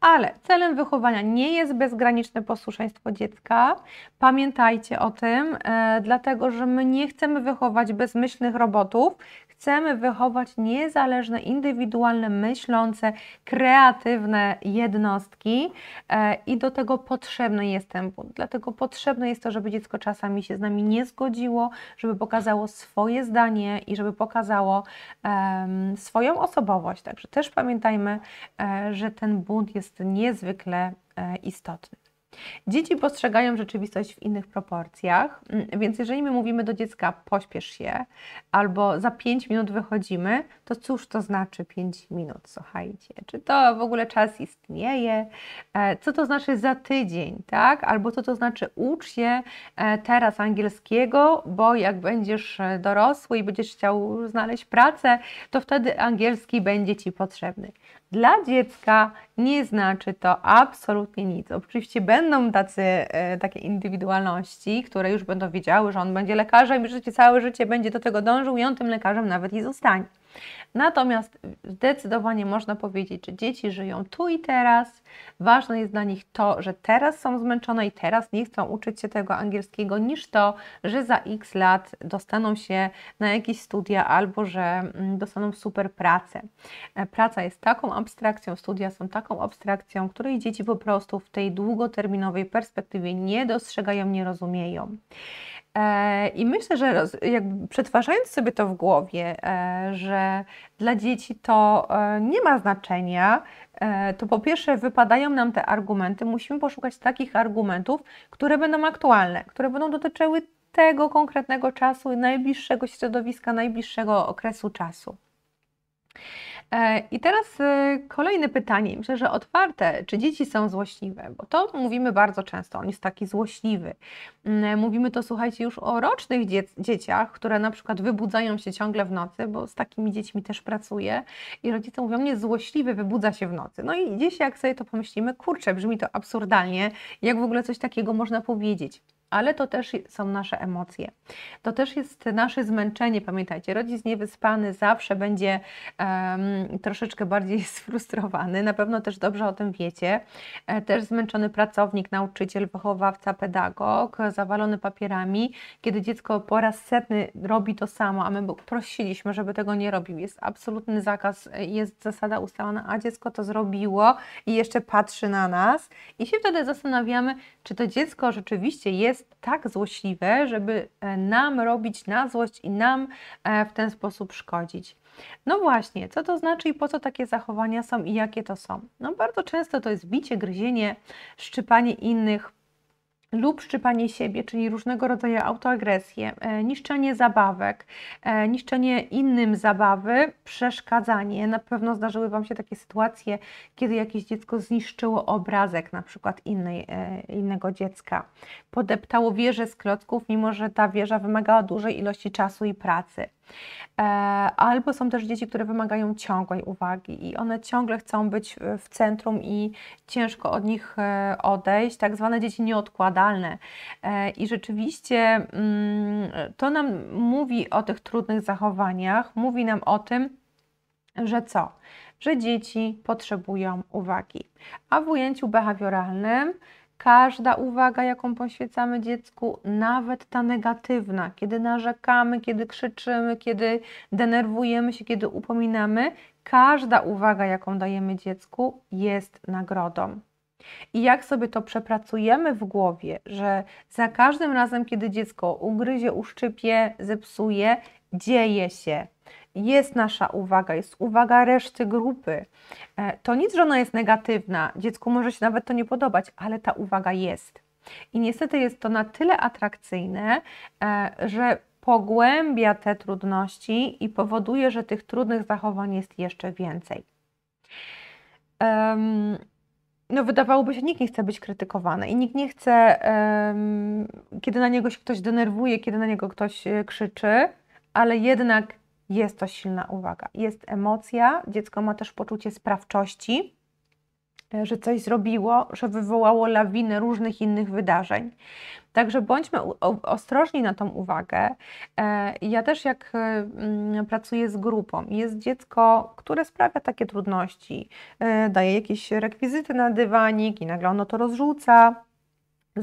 Ale celem wychowania nie jest bezgraniczne posłuszeństwo dziecka. Pamiętajcie o tym, e, dlatego że my nie chcemy wychować bezmyślnych robotów, chcemy wychować niezależne, indywidualne, myślące, kreatywne jednostki e, i do tego potrzebny jest ten bunt. Dlatego potrzebne jest to, żeby dziecko czasami się z nami nie zgodziło, żeby pokazało swoje zdanie i żeby pokazało um, swoją osobowość. Także też pamiętajmy, e, że ten bunt jest niezwykle e, istotny. Dzieci postrzegają rzeczywistość w innych proporcjach, mm, więc jeżeli my mówimy do dziecka pośpiesz się albo za 5 minut wychodzimy, to cóż to znaczy 5 minut, słuchajcie? Czy to w ogóle czas istnieje? E, co to znaczy za tydzień, tak? Albo co to znaczy ucz się e, teraz angielskiego, bo jak będziesz e, dorosły i będziesz chciał znaleźć pracę, to wtedy angielski będzie Ci potrzebny. Dla dziecka nie znaczy to absolutnie nic. Oczywiście będą tacy, takie indywidualności, które już będą wiedziały, że on będzie lekarzem i że całe życie będzie do tego dążył i on tym lekarzem nawet i zostanie. Natomiast zdecydowanie można powiedzieć, że dzieci żyją tu i teraz. Ważne jest dla nich to, że teraz są zmęczone i teraz nie chcą uczyć się tego angielskiego, niż to, że za x lat dostaną się na jakieś studia albo że mm, dostaną super pracę. E, praca jest taką abstrakcją, studia są taką abstrakcją, której dzieci po prostu w tej długoterminowej perspektywie nie dostrzegają, nie rozumieją. E, I myślę, że jakby przetwarzając sobie to w głowie, e, że dla dzieci to e, nie ma znaczenia, to po pierwsze wypadają nam te argumenty, musimy poszukać takich argumentów, które będą aktualne, które będą dotyczyły tego konkretnego czasu, najbliższego środowiska, najbliższego okresu czasu. E, I teraz e, kolejne pytanie, myślę, że otwarte, czy dzieci są złośliwe, bo to mówimy bardzo często, on jest taki złośliwy. Mm, mówimy to, słuchajcie, już o rocznych dzieciach, które na przykład wybudzają się ciągle w nocy, bo z takimi dziećmi też pracuję i rodzice mówią, nie, złośliwy wybudza się w nocy. No i gdzieś jak sobie to pomyślimy, kurczę, brzmi to absurdalnie, jak w ogóle coś takiego można powiedzieć ale to też są nasze emocje. To też jest nasze zmęczenie, pamiętajcie. Rodzic niewyspany zawsze będzie um, troszeczkę bardziej (laughs) sfrustrowany, na pewno też dobrze o tym wiecie. E, też zmęczony pracownik, nauczyciel, wychowawca, pedagog, zawalony papierami, kiedy dziecko po raz setny robi to samo, a my prosiliśmy, żeby tego nie robił. Jest absolutny zakaz, e, jest zasada ustalona, a dziecko to zrobiło i jeszcze patrzy na nas i się wtedy zastanawiamy, czy to dziecko rzeczywiście jest jest tak złośliwe, żeby e, nam robić na złość i nam e, w ten sposób szkodzić. No właśnie, co to znaczy i po co takie zachowania są i jakie to są? No bardzo często to jest bicie, gryzienie, szczypanie innych, lub szczypanie siebie, czyli różnego rodzaju autoagresje, e, niszczenie zabawek, e, niszczenie innym zabawy, przeszkadzanie. Na pewno zdarzyły Wam się takie sytuacje, kiedy jakieś dziecko zniszczyło obrazek na przykład innej, e, innego dziecka, podeptało wieżę z klocków, mimo że ta wieża wymagała dużej ilości czasu i pracy. E, albo są też dzieci, które wymagają ciągłej uwagi i one ciągle chcą być e, w centrum i ciężko od nich e, odejść, tak zwane dzieci nieodkładalne. I rzeczywiście mm, to nam mówi o tych trudnych zachowaniach, mówi nam o tym, że co? Że dzieci potrzebują uwagi. A w ujęciu behawioralnym Każda uwaga, jaką poświęcamy dziecku, nawet ta negatywna, kiedy narzekamy, kiedy krzyczymy, kiedy denerwujemy się, kiedy upominamy, każda uwaga, jaką dajemy dziecku, jest nagrodą. I jak sobie to przepracujemy w głowie, że za każdym razem, kiedy dziecko ugryzie, uszczypie, zepsuje, dzieje się jest nasza uwaga, jest uwaga reszty grupy. E, to nic, że ona jest negatywna, dziecku może się nawet to nie podobać, ale ta uwaga jest. I niestety jest to na tyle atrakcyjne, e, że pogłębia te trudności i powoduje, że tych trudnych zachowań jest jeszcze więcej. Um, no wydawałoby się, nikt nie chce być krytykowany i nikt nie chce, um, kiedy na niego się ktoś denerwuje, kiedy na niego ktoś e, krzyczy, ale jednak jest to silna uwaga, jest emocja, dziecko ma też poczucie sprawczości, e, że coś zrobiło, że wywołało lawinę różnych innych wydarzeń. Także bądźmy ostrożni na tą uwagę. E, ja też, jak e, mm, pracuję z grupą, jest dziecko, które sprawia takie trudności, daje jakieś rekwizyty na dywanik i nagle ono to rozrzuca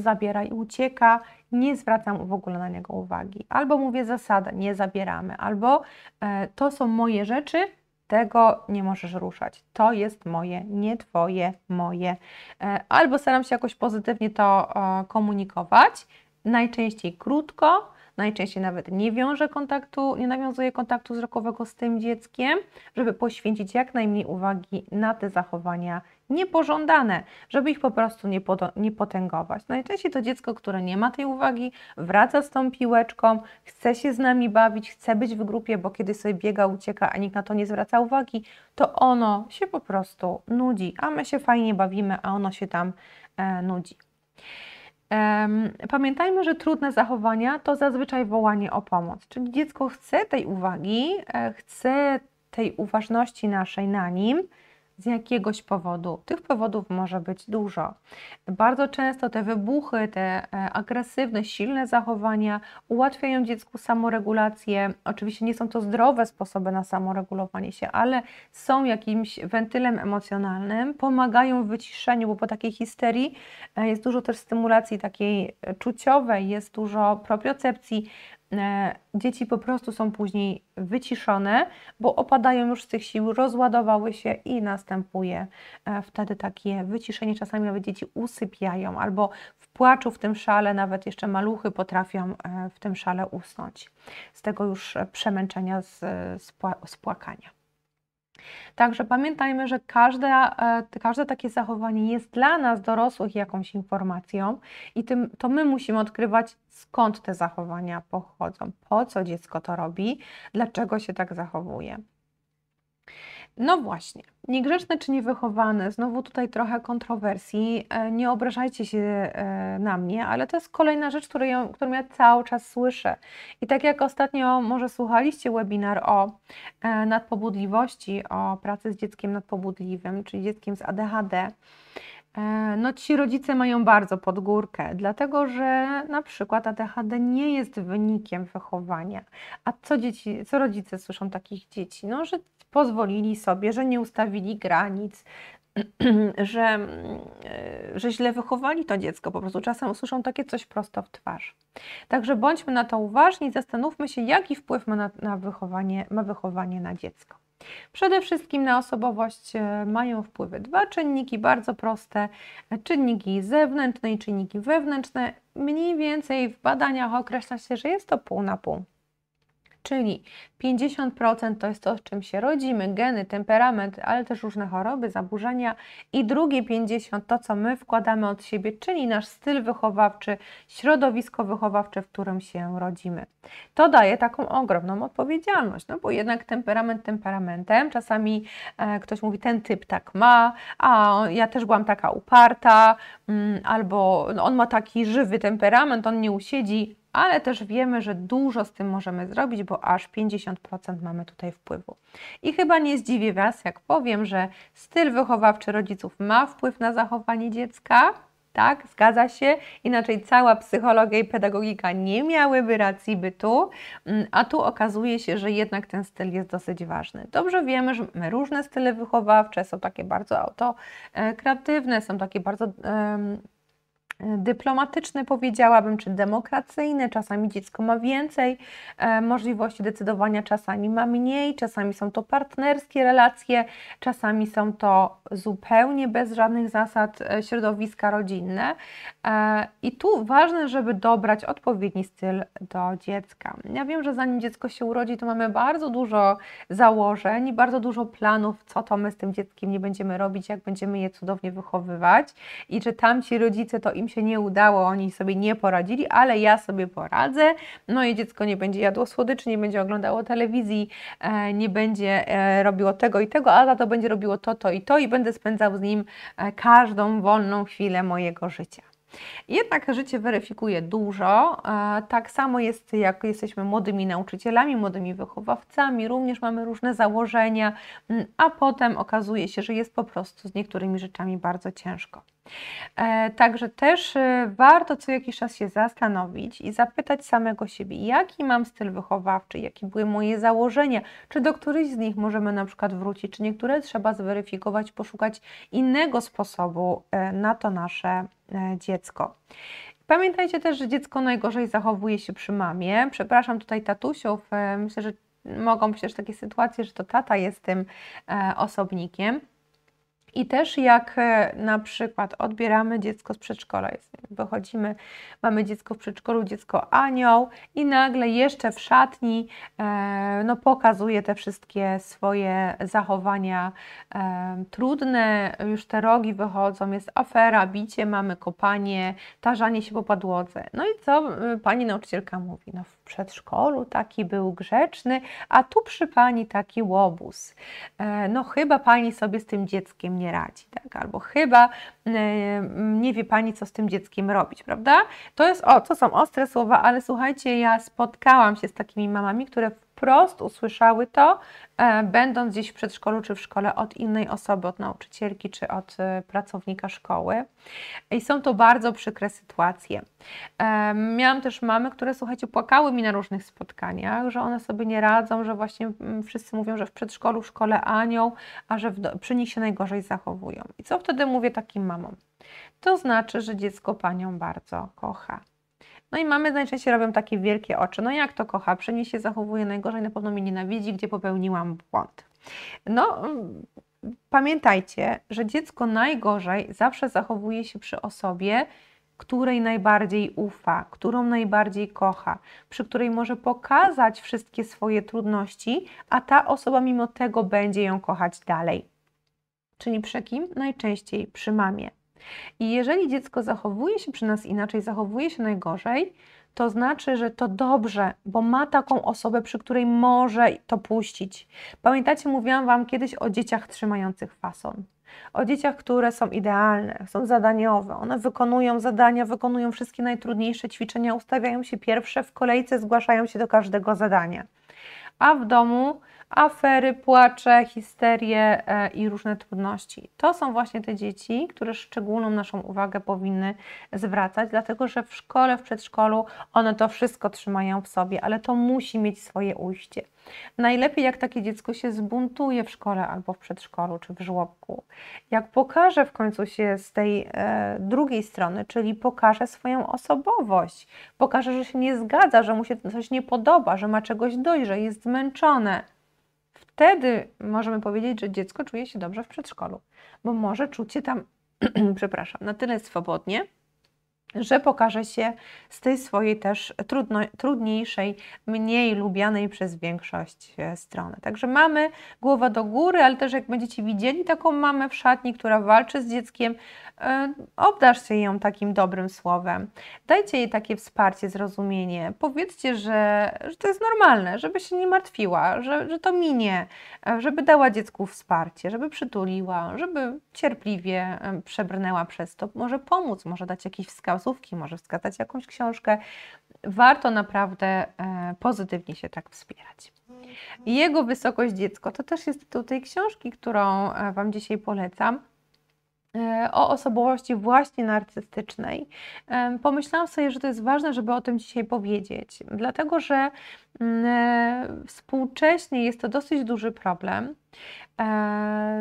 zabiera i ucieka, nie zwracam w ogóle na niego uwagi. Albo mówię zasadę, nie zabieramy, albo e, to są moje rzeczy, tego nie możesz ruszać. To jest moje, nie twoje, moje. E, albo staram się jakoś pozytywnie to e, komunikować, najczęściej krótko, najczęściej nawet nie wiąże kontaktu, nie nawiązuje kontaktu wzrokowego z tym dzieckiem, żeby poświęcić jak najmniej uwagi na te zachowania niepożądane, żeby ich po prostu nie, nie potęgować. Najczęściej no to dziecko, które nie ma tej uwagi, wraca z tą piłeczką, chce się z nami bawić, chce być w grupie, bo kiedy sobie biega, ucieka, a nikt na to nie zwraca uwagi, to ono się po prostu nudzi, a my się fajnie bawimy, a ono się tam e, nudzi. Pamiętajmy, że trudne zachowania to zazwyczaj wołanie o pomoc, czyli dziecko chce tej uwagi, e, chce tej uważności naszej na nim, z jakiegoś powodu. Tych powodów może być dużo. Bardzo często te wybuchy, te e, agresywne, silne zachowania ułatwiają dziecku samoregulację. Oczywiście nie są to zdrowe sposoby na samoregulowanie się, ale są jakimś wentylem emocjonalnym, pomagają w wyciszeniu, bo po takiej histerii e, jest dużo też stymulacji takiej e, czuciowej, jest dużo propriocepcji, E, dzieci po prostu są później wyciszone, bo opadają już z tych sił, rozładowały się i następuje e, wtedy takie wyciszenie. Czasami nawet dzieci usypiają albo w płaczu, w tym szale, nawet jeszcze maluchy potrafią e, w tym szale usnąć z tego już przemęczenia, z, z, płakania. Także pamiętajmy, że każde, każde takie zachowanie jest dla nas dorosłych jakąś informacją i tym, to my musimy odkrywać, skąd te zachowania pochodzą, po co dziecko to robi, dlaczego się tak zachowuje. No właśnie, niegrzeczne czy niewychowane, znowu tutaj trochę kontrowersji, e, nie obrażajcie się e, na mnie, ale to jest kolejna rzecz, którą ja, którą ja cały czas słyszę. I tak jak ostatnio może słuchaliście webinar o e, nadpobudliwości, o pracy z dzieckiem nadpobudliwym, czyli dzieckiem z ADHD, no ci rodzice mają bardzo pod górkę, dlatego że na przykład ADHD nie jest wynikiem wychowania. A co dzieci, co rodzice słyszą takich dzieci? No, że pozwolili sobie, że nie ustawili granic, (clears throat) że, mm, e, że źle wychowali to dziecko. Po prostu czasem usłyszą takie coś prosto w twarz. Także bądźmy na to uważni, zastanówmy się, jaki wpływ ma, na, na wychowanie, ma wychowanie na dziecko. Przede wszystkim na osobowość e, mają wpływy dwa czynniki bardzo proste: czynniki zewnętrzne i czynniki wewnętrzne. Mniej więcej w badaniach określa się, że jest to pół na pół czyli 50% to jest to, z czym się rodzimy, geny, temperament, ale też różne choroby, zaburzenia i drugie 50% to, co my wkładamy od siebie, czyli nasz styl wychowawczy, środowisko wychowawcze, w którym się rodzimy. To daje taką ogromną odpowiedzialność, no bo jednak temperament temperamentem, czasami e, ktoś mówi, ten typ tak ma, a ja też byłam taka uparta, mm, albo on ma taki żywy temperament, on nie usiedzi, ale też wiemy, że dużo z tym możemy zrobić, bo aż 50% mamy tutaj wpływu. I chyba nie zdziwię Was, jak powiem, że styl wychowawczy rodziców ma wpływ na zachowanie dziecka. Tak, zgadza się. Inaczej cała psychologia i pedagogika nie miałyby racji bytu, mm, a tu okazuje się, że jednak ten styl jest dosyć ważny. Dobrze wiemy, że mamy różne style wychowawcze, są takie bardzo auto e, kreatywne, są takie bardzo. E, dyplomatyczny, powiedziałabym, czy demokracyjny. Czasami dziecko ma więcej e, możliwości decydowania, czasami ma mniej, czasami są to partnerskie relacje, czasami są to zupełnie bez żadnych zasad e, środowiska rodzinne. I tu ważne, żeby dobrać odpowiedni styl do dziecka. Ja wiem, że zanim dziecko się urodzi, to mamy bardzo dużo założeń, i bardzo dużo planów, co to my z tym dzieckiem nie będziemy robić, jak będziemy je cudownie wychowywać i czy tamci rodzice to im się nie udało, oni sobie nie poradzili, ale ja sobie poradzę. No i dziecko nie będzie jadło słodyczy, nie będzie oglądało telewizji, e, nie będzie e, robiło tego i tego, a za to będzie robiło to, to i to i będę spędzał z nim e, każdą wolną chwilę mojego życia. Jednak życie weryfikuje dużo. Tak samo jest, jak jesteśmy młodymi nauczycielami, młodymi wychowawcami, również mamy różne założenia, a potem okazuje się, że jest po prostu z niektórymi rzeczami bardzo ciężko. E, także też e, warto co jakiś czas się zastanowić i zapytać samego siebie, jaki mam styl wychowawczy, jakie były moje założenia, czy do których z nich możemy na przykład wrócić, czy niektóre trzeba zweryfikować, poszukać innego sposobu e, na to nasze dziecko. Pamiętajcie też, że dziecko najgorzej zachowuje się przy mamie. Przepraszam tutaj tatusiów, myślę, że mogą być też takie sytuacje, że to tata jest tym osobnikiem. I też jak e, na przykład odbieramy dziecko z przedszkola, wychodzimy, mamy dziecko w przedszkolu, dziecko anioł i nagle jeszcze w szatni e, no, pokazuje te wszystkie swoje zachowania e, trudne, już te rogi wychodzą, jest afera, bicie mamy, kopanie, tarzanie się po podłodze. No i co pani nauczycielka mówi? No w przedszkolu taki był grzeczny, a tu przy pani taki łobuz. No chyba pani sobie z tym dzieckiem nie nie radzi, tak? albo chyba y, mm, nie wie Pani, co z tym dzieckiem robić, prawda? To jest, o, to są ostre słowa, ale słuchajcie, ja spotkałam się z takimi mamami, które wprost usłyszały to, e, będąc gdzieś w przedszkolu czy w szkole od innej osoby, od nauczycielki czy od e, pracownika szkoły. I są to bardzo przykre sytuacje. E, miałam też mamy, które słuchajcie, płakały mi na różnych spotkaniach, że one sobie nie radzą, że właśnie mm, wszyscy mówią, że w przedszkolu, w szkole anioł, a że przy nich się najgorzej zachowują. I co wtedy mówię takim mamom? To znaczy, że dziecko panią bardzo kocha. No i mamy najczęściej robią takie wielkie oczy. No jak to kocha? Przy się zachowuje najgorzej, na pewno mnie nienawidzi, gdzie popełniłam błąd. No, pamiętajcie, że dziecko najgorzej zawsze zachowuje się przy osobie, której najbardziej ufa, którą najbardziej kocha, przy której może pokazać wszystkie swoje trudności, a ta osoba mimo tego będzie ją kochać dalej. Czyli przy kim? Najczęściej przy mamie. I jeżeli dziecko zachowuje się przy nas inaczej, zachowuje się najgorzej, to znaczy, że to dobrze, bo ma taką osobę, przy której może to puścić. Pamiętacie, mówiłam Wam kiedyś o dzieciach trzymających fason. O dzieciach, które są idealne, są zadaniowe, one wykonują zadania, wykonują wszystkie najtrudniejsze ćwiczenia, ustawiają się pierwsze w kolejce, zgłaszają się do każdego zadania. A w domu afery, płacze, histerie e, i różne trudności. To są właśnie te dzieci, które szczególną naszą uwagę powinny zwracać, dlatego że w szkole, w przedszkolu one to wszystko trzymają w sobie, ale to musi mieć swoje ujście. Najlepiej jak takie dziecko się zbuntuje w szkole albo w przedszkolu czy w żłobku. Jak pokaże w końcu się z tej e, drugiej strony, czyli pokaże swoją osobowość, pokaże, że się nie zgadza, że mu się coś nie podoba, że ma czegoś dość, że jest zmęczone wtedy możemy powiedzieć, że dziecko czuje się dobrze w przedszkolu, bo może czuć się tam, (clears throat) przepraszam, na tyle swobodnie, że pokaże się z tej swojej też trudno, trudniejszej, mniej lubianej przez większość e, strony. Także mamy głowa do góry, ale też jak będziecie widzieli taką mamę w szatni, która walczy z dzieckiem, e, obdarzcie ją takim dobrym słowem. Dajcie jej takie wsparcie, zrozumienie. Powiedzcie, że, że to jest normalne, żeby się nie martwiła, że, że to minie, e, żeby dała dziecku wsparcie, żeby przytuliła, żeby cierpliwie przebrnęła przez to. Może pomóc, może dać jakiś wskaźnik klasówki, może wskazać jakąś książkę. Warto naprawdę e, pozytywnie się tak wspierać. Jego wysokość dziecko to też jest tytuł tej książki, którą e, Wam dzisiaj polecam. Y, o osobowości właśnie narcystycznej. Pomyślałam sobie, że to jest ważne, żeby o tym dzisiaj powiedzieć, dlatego że mm, e, współcześnie jest to dosyć duży problem.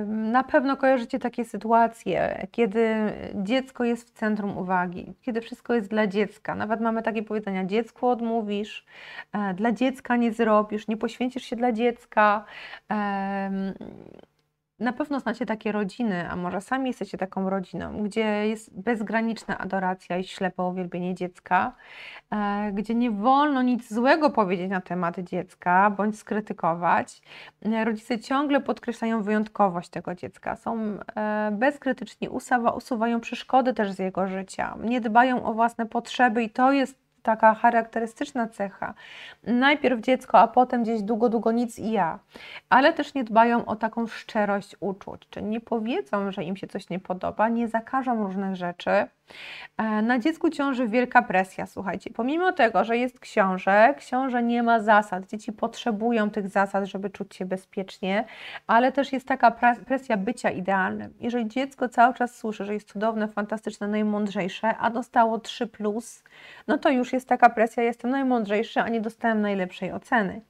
Na pewno kojarzycie takie sytuacje, kiedy dziecko jest w centrum uwagi, kiedy wszystko jest dla dziecka. Nawet mamy takie powiedzenia: dziecku odmówisz, e, dla dziecka nie zrobisz, nie poświęcisz się dla dziecka na pewno znacie takie rodziny, a może sami jesteście taką rodziną, gdzie jest bezgraniczna adoracja i ślepe uwielbienie dziecka, e, gdzie nie wolno nic złego powiedzieć na temat dziecka bądź skrytykować. E, rodzice ciągle podkreślają wyjątkowość tego dziecka, są e, bezkrytyczni, usuwają przeszkody też z jego życia, nie dbają o własne potrzeby i to jest taka charakterystyczna cecha. Najpierw dziecko, a potem gdzieś długo, długo nic i ja. Ale też nie dbają o taką szczerość uczuć, czyli nie powiedzą, że im się coś nie podoba, nie zakażą różnych rzeczy. E, na dziecku ciąży wielka presja, słuchajcie. Pomimo tego, że jest książę, książę nie ma zasad. Dzieci potrzebują tych zasad, żeby czuć się bezpiecznie, ale też jest taka presja bycia idealnym. Jeżeli dziecko cały czas słyszy, że jest cudowne, fantastyczne, najmądrzejsze, a dostało 3, no to już jest jest taka presja, jestem najmądrzejszy, a nie dostałem najlepszej oceny.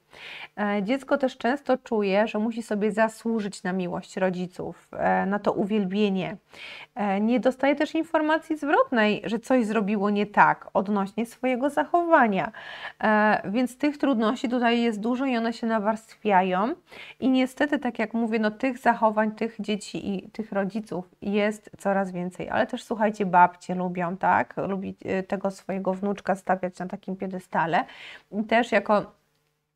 E, dziecko też często czuje, że musi sobie zasłużyć na miłość rodziców, e, na to uwielbienie. E, nie dostaje też informacji zwrotnej, że coś zrobiło nie tak odnośnie swojego zachowania. Więc tych trudności tutaj jest dużo i one się nawarstwiają. I niestety, tak jak mówię, no, tych zachowań tych dzieci i tych rodziców jest coraz więcej. Ale też słuchajcie, babcie lubią, tak? Lubi tego swojego wnuczka stawiać na takim piedestale. I też jako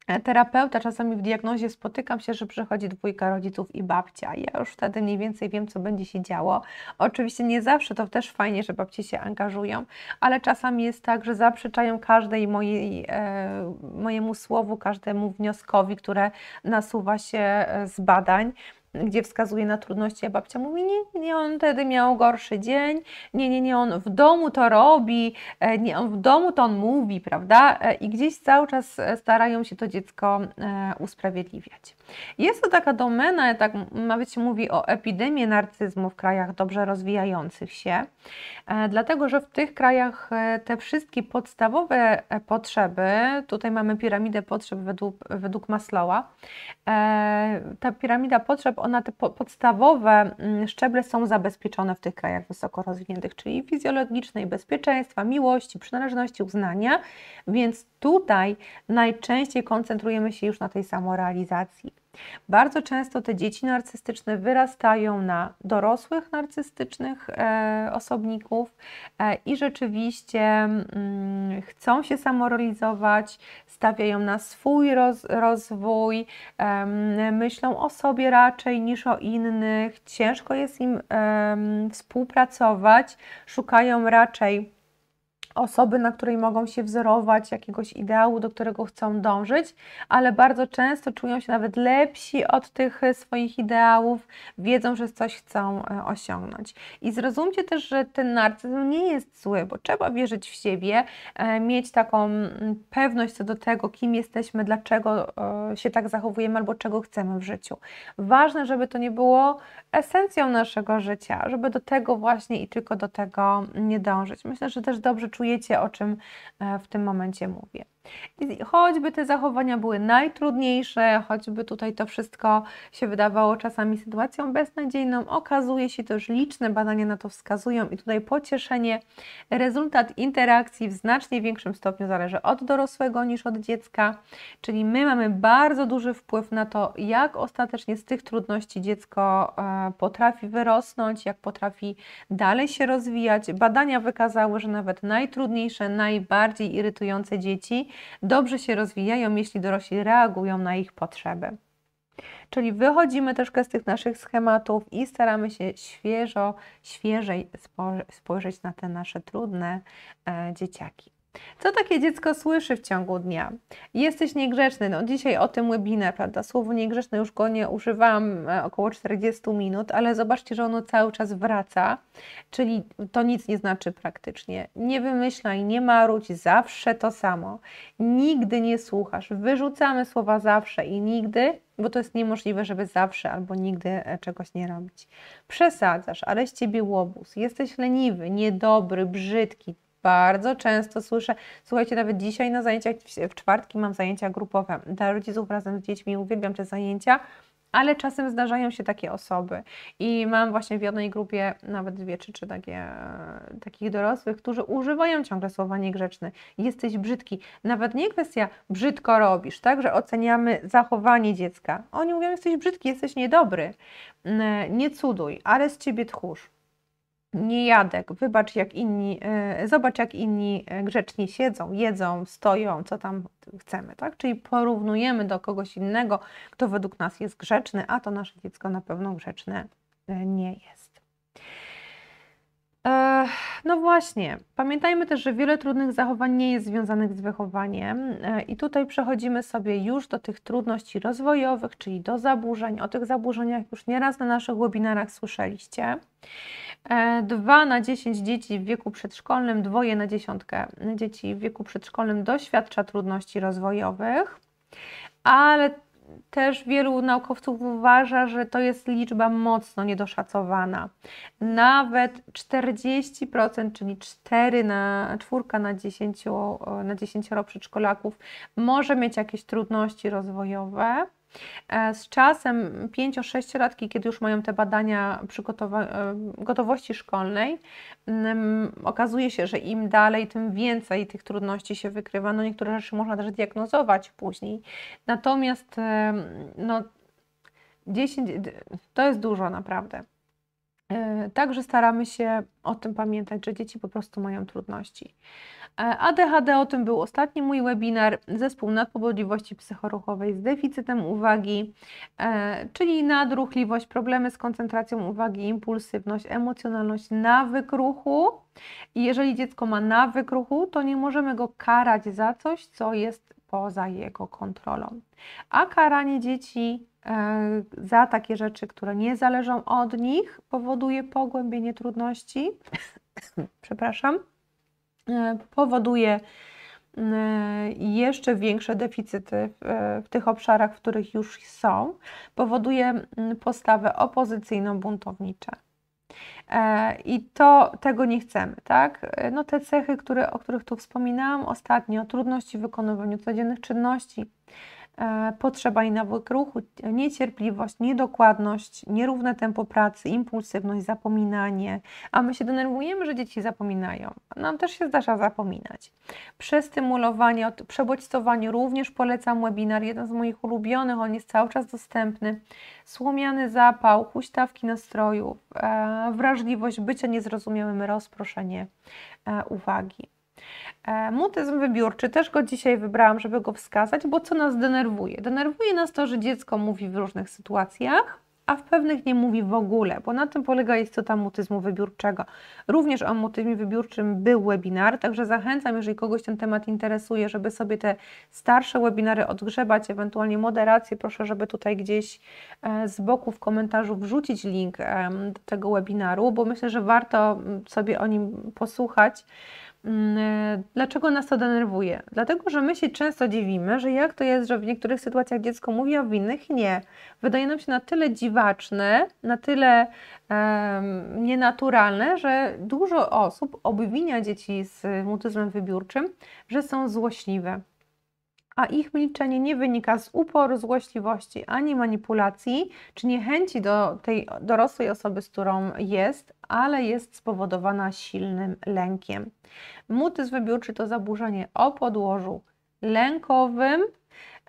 E, terapeuta, czasami w diagnozie spotykam się, że przychodzi dwójka rodziców i babcia. Ja już wtedy mniej więcej wiem, co będzie się działo. Oczywiście nie zawsze to też fajnie, że babcie się angażują, ale czasami jest tak, że zaprzeczają każdej mojej, e, mojemu słowu, każdemu wnioskowi, które nasuwa się e, z badań gdzie wskazuje na trudności, a babcia mówi, nie, nie, on wtedy miał gorszy dzień, nie, nie, nie, on w domu to robi, e, nie, on w domu to on mówi, prawda? E, I gdzieś cały czas e, starają się to dziecko usprawiedliwiać. Jest to taka domena, tak ma być mówi o epidemii narcyzmu w krajach dobrze rozwijających się, e, dlatego że w tych krajach e, te wszystkie podstawowe e, potrzeby, tutaj mamy piramidę potrzeb według, według Maslowa, ta piramida potrzeb, ona te podstawowe mm, szczeble są zabezpieczone w tych krajach wysoko rozwiniętych, czyli fizjologicznej, bezpieczeństwa, miłości, przynależności, uznania, więc tutaj najczęściej koncentrujemy się już na tej samorealizacji. Bardzo często te dzieci narcystyczne wyrastają na dorosłych narcystycznych e, osobników e, i rzeczywiście mm, chcą się samorealizować, stawiają na swój roz, rozwój, e, myślą o sobie raczej niż o innych, ciężko jest im współpracować, szukają raczej osoby, na której mogą się wzorować, jakiegoś ideału, do którego chcą dążyć, ale bardzo często czują się nawet lepsi od tych e, swoich ideałów, wiedzą, że coś chcą e, osiągnąć. I zrozumcie też, że ten narcyzm nie jest zły, bo trzeba wierzyć w siebie, e, mieć taką pewność co do tego, kim jesteśmy, dlaczego się tak zachowujemy albo czego chcemy w życiu. Ważne, żeby to nie było esencją naszego życia, żeby do tego właśnie i tylko do tego nie dążyć. Myślę, że też dobrze czuć czujecie, o czym e, w tym momencie mówię. I choćby te zachowania były najtrudniejsze, choćby tutaj to wszystko się wydawało czasami sytuacją beznadziejną, okazuje się to, że liczne badania na to wskazują i tutaj pocieszenie. Rezultat interakcji w znacznie większym stopniu zależy od dorosłego niż od dziecka, czyli my mamy bardzo duży wpływ na to, jak ostatecznie z tych trudności dziecko e, potrafi wyrosnąć, jak potrafi dalej się rozwijać. Badania wykazały, że nawet najtrudniejsze, najbardziej irytujące dzieci dobrze się rozwijają, jeśli dorośli reagują na ich potrzeby. Czyli wychodzimy troszkę z tych naszych schematów i staramy się świeżo, świeżej spojrzeć na te nasze trudne e, dzieciaki. Co takie dziecko słyszy w ciągu dnia? Jesteś niegrzeczny. No dzisiaj o tym webinar, prawda? Słowo niegrzeczne już go nie używam e, około 40 minut, ale zobaczcie, że ono cały czas wraca, czyli to nic nie znaczy praktycznie. Nie wymyślaj, nie marudź, zawsze to samo. Nigdy nie słuchasz. Wyrzucamy słowa zawsze i nigdy, bo to jest niemożliwe, żeby zawsze albo nigdy e, czegoś nie robić. Przesadzasz, ale z ciebie łobuz, jesteś leniwy, niedobry, brzydki, bardzo często słyszę, słuchajcie, nawet dzisiaj na zajęciach, w czwartki mam zajęcia grupowe dla rodziców razem z dziećmi, uwielbiam te zajęcia, ale czasem zdarzają się takie osoby. I mam właśnie w jednej grupie nawet dwie czy trzy takie, e, takich dorosłych, którzy używają ciągle słowa niegrzeczne. Jesteś brzydki. Nawet nie kwestia brzydko robisz, tak, że oceniamy zachowanie dziecka. Oni mówią, jesteś brzydki, jesteś niedobry, nie cuduj, ale z ciebie tchórz nie jadek, wybacz jak inni, e, zobacz jak inni e, grzecznie siedzą, jedzą, stoją, co tam chcemy, tak? Czyli porównujemy do kogoś innego, kto według nas jest grzeczny, a to nasze dziecko na pewno grzeczne e, nie jest. No właśnie, pamiętajmy też, że wiele trudnych zachowań nie jest związanych z wychowaniem, i tutaj przechodzimy sobie już do tych trudności rozwojowych, czyli do zaburzeń. O tych zaburzeniach już nieraz na naszych webinarach słyszeliście. 2 e, na 10 dzieci w wieku przedszkolnym, dwoje na dziesiątkę dzieci w wieku przedszkolnym doświadcza trudności rozwojowych, ale też wielu naukowców uważa, że to jest liczba mocno niedoszacowana. Nawet 40%, czyli 4 na 4 na 10, na 10 przedszkolaków może mieć jakieś trudności rozwojowe. E, z czasem 5-6-latki, kiedy już mają te badania e, gotowości szkolnej, mm, okazuje się, że im dalej, tym więcej tych trudności się wykrywa. No niektóre rzeczy można też diagnozować później. Natomiast e, no, 10, to jest dużo naprawdę. Także staramy się o tym pamiętać, że dzieci po prostu mają trudności. E, ADHD o tym był ostatni mój webinar, zespół nadpobudliwości psychoruchowej z deficytem uwagi, e, czyli nadruchliwość, problemy z koncentracją uwagi, impulsywność, emocjonalność, nawyk ruchu. I jeżeli dziecko ma nawyk ruchu, to nie możemy go karać za coś, co jest poza jego kontrolą. A karanie dzieci e, za takie rzeczy, które nie zależą od nich, powoduje pogłębienie trudności. (coughs) Przepraszam E, powoduje e, jeszcze większe deficyty e, w tych obszarach, w których już są, powoduje postawę opozycyjno-buntownicze. I to tego nie chcemy, tak? No te cechy, które, o których tu wspominałam ostatnio, trudności w wykonywaniu codziennych czynności, E, potrzeba i nawyk ruchu, niecierpliwość, niedokładność, nierówne tempo pracy, impulsywność, zapominanie, a my się denerwujemy, że dzieci zapominają. Nam też się zdarza zapominać. Przestymulowanie, przebodźcowanie również polecam webinar, jeden z moich ulubionych, on jest cały czas dostępny. Słomiany zapał, huśtawki nastrojów, e, wrażliwość, bycie niezrozumiałym, rozproszenie e, uwagi. E, mutyzm wybiórczy, też go dzisiaj wybrałam, żeby go wskazać, bo co nas denerwuje? Denerwuje nas to, że dziecko mówi w różnych sytuacjach, a w pewnych nie mówi w ogóle, bo na tym polega istota mutyzmu wybiórczego. Również o mutyzmie wybiórczym był webinar, także zachęcam, jeżeli kogoś ten temat interesuje, żeby sobie te starsze webinary odgrzebać, ewentualnie moderację, proszę, żeby tutaj gdzieś e, z boku w komentarzu wrzucić link do tego webinaru, bo myślę, że warto mm, sobie o nim posłuchać Mm, e, dlaczego nas to denerwuje? Dlatego, że my się często dziwimy, że jak to jest, że w niektórych sytuacjach dziecko mówi, a w innych nie. Wydaje nam się na tyle dziwaczne, na tyle um, nienaturalne, że dużo osób obwinia dzieci z mutyzmem wybiórczym, że są złośliwe a ich milczenie nie wynika z uporu, złośliwości ani manipulacji czy niechęci do tej dorosłej osoby, z którą jest, ale jest spowodowana silnym lękiem. Mutyzm wybiórczy to zaburzenie o podłożu lękowym.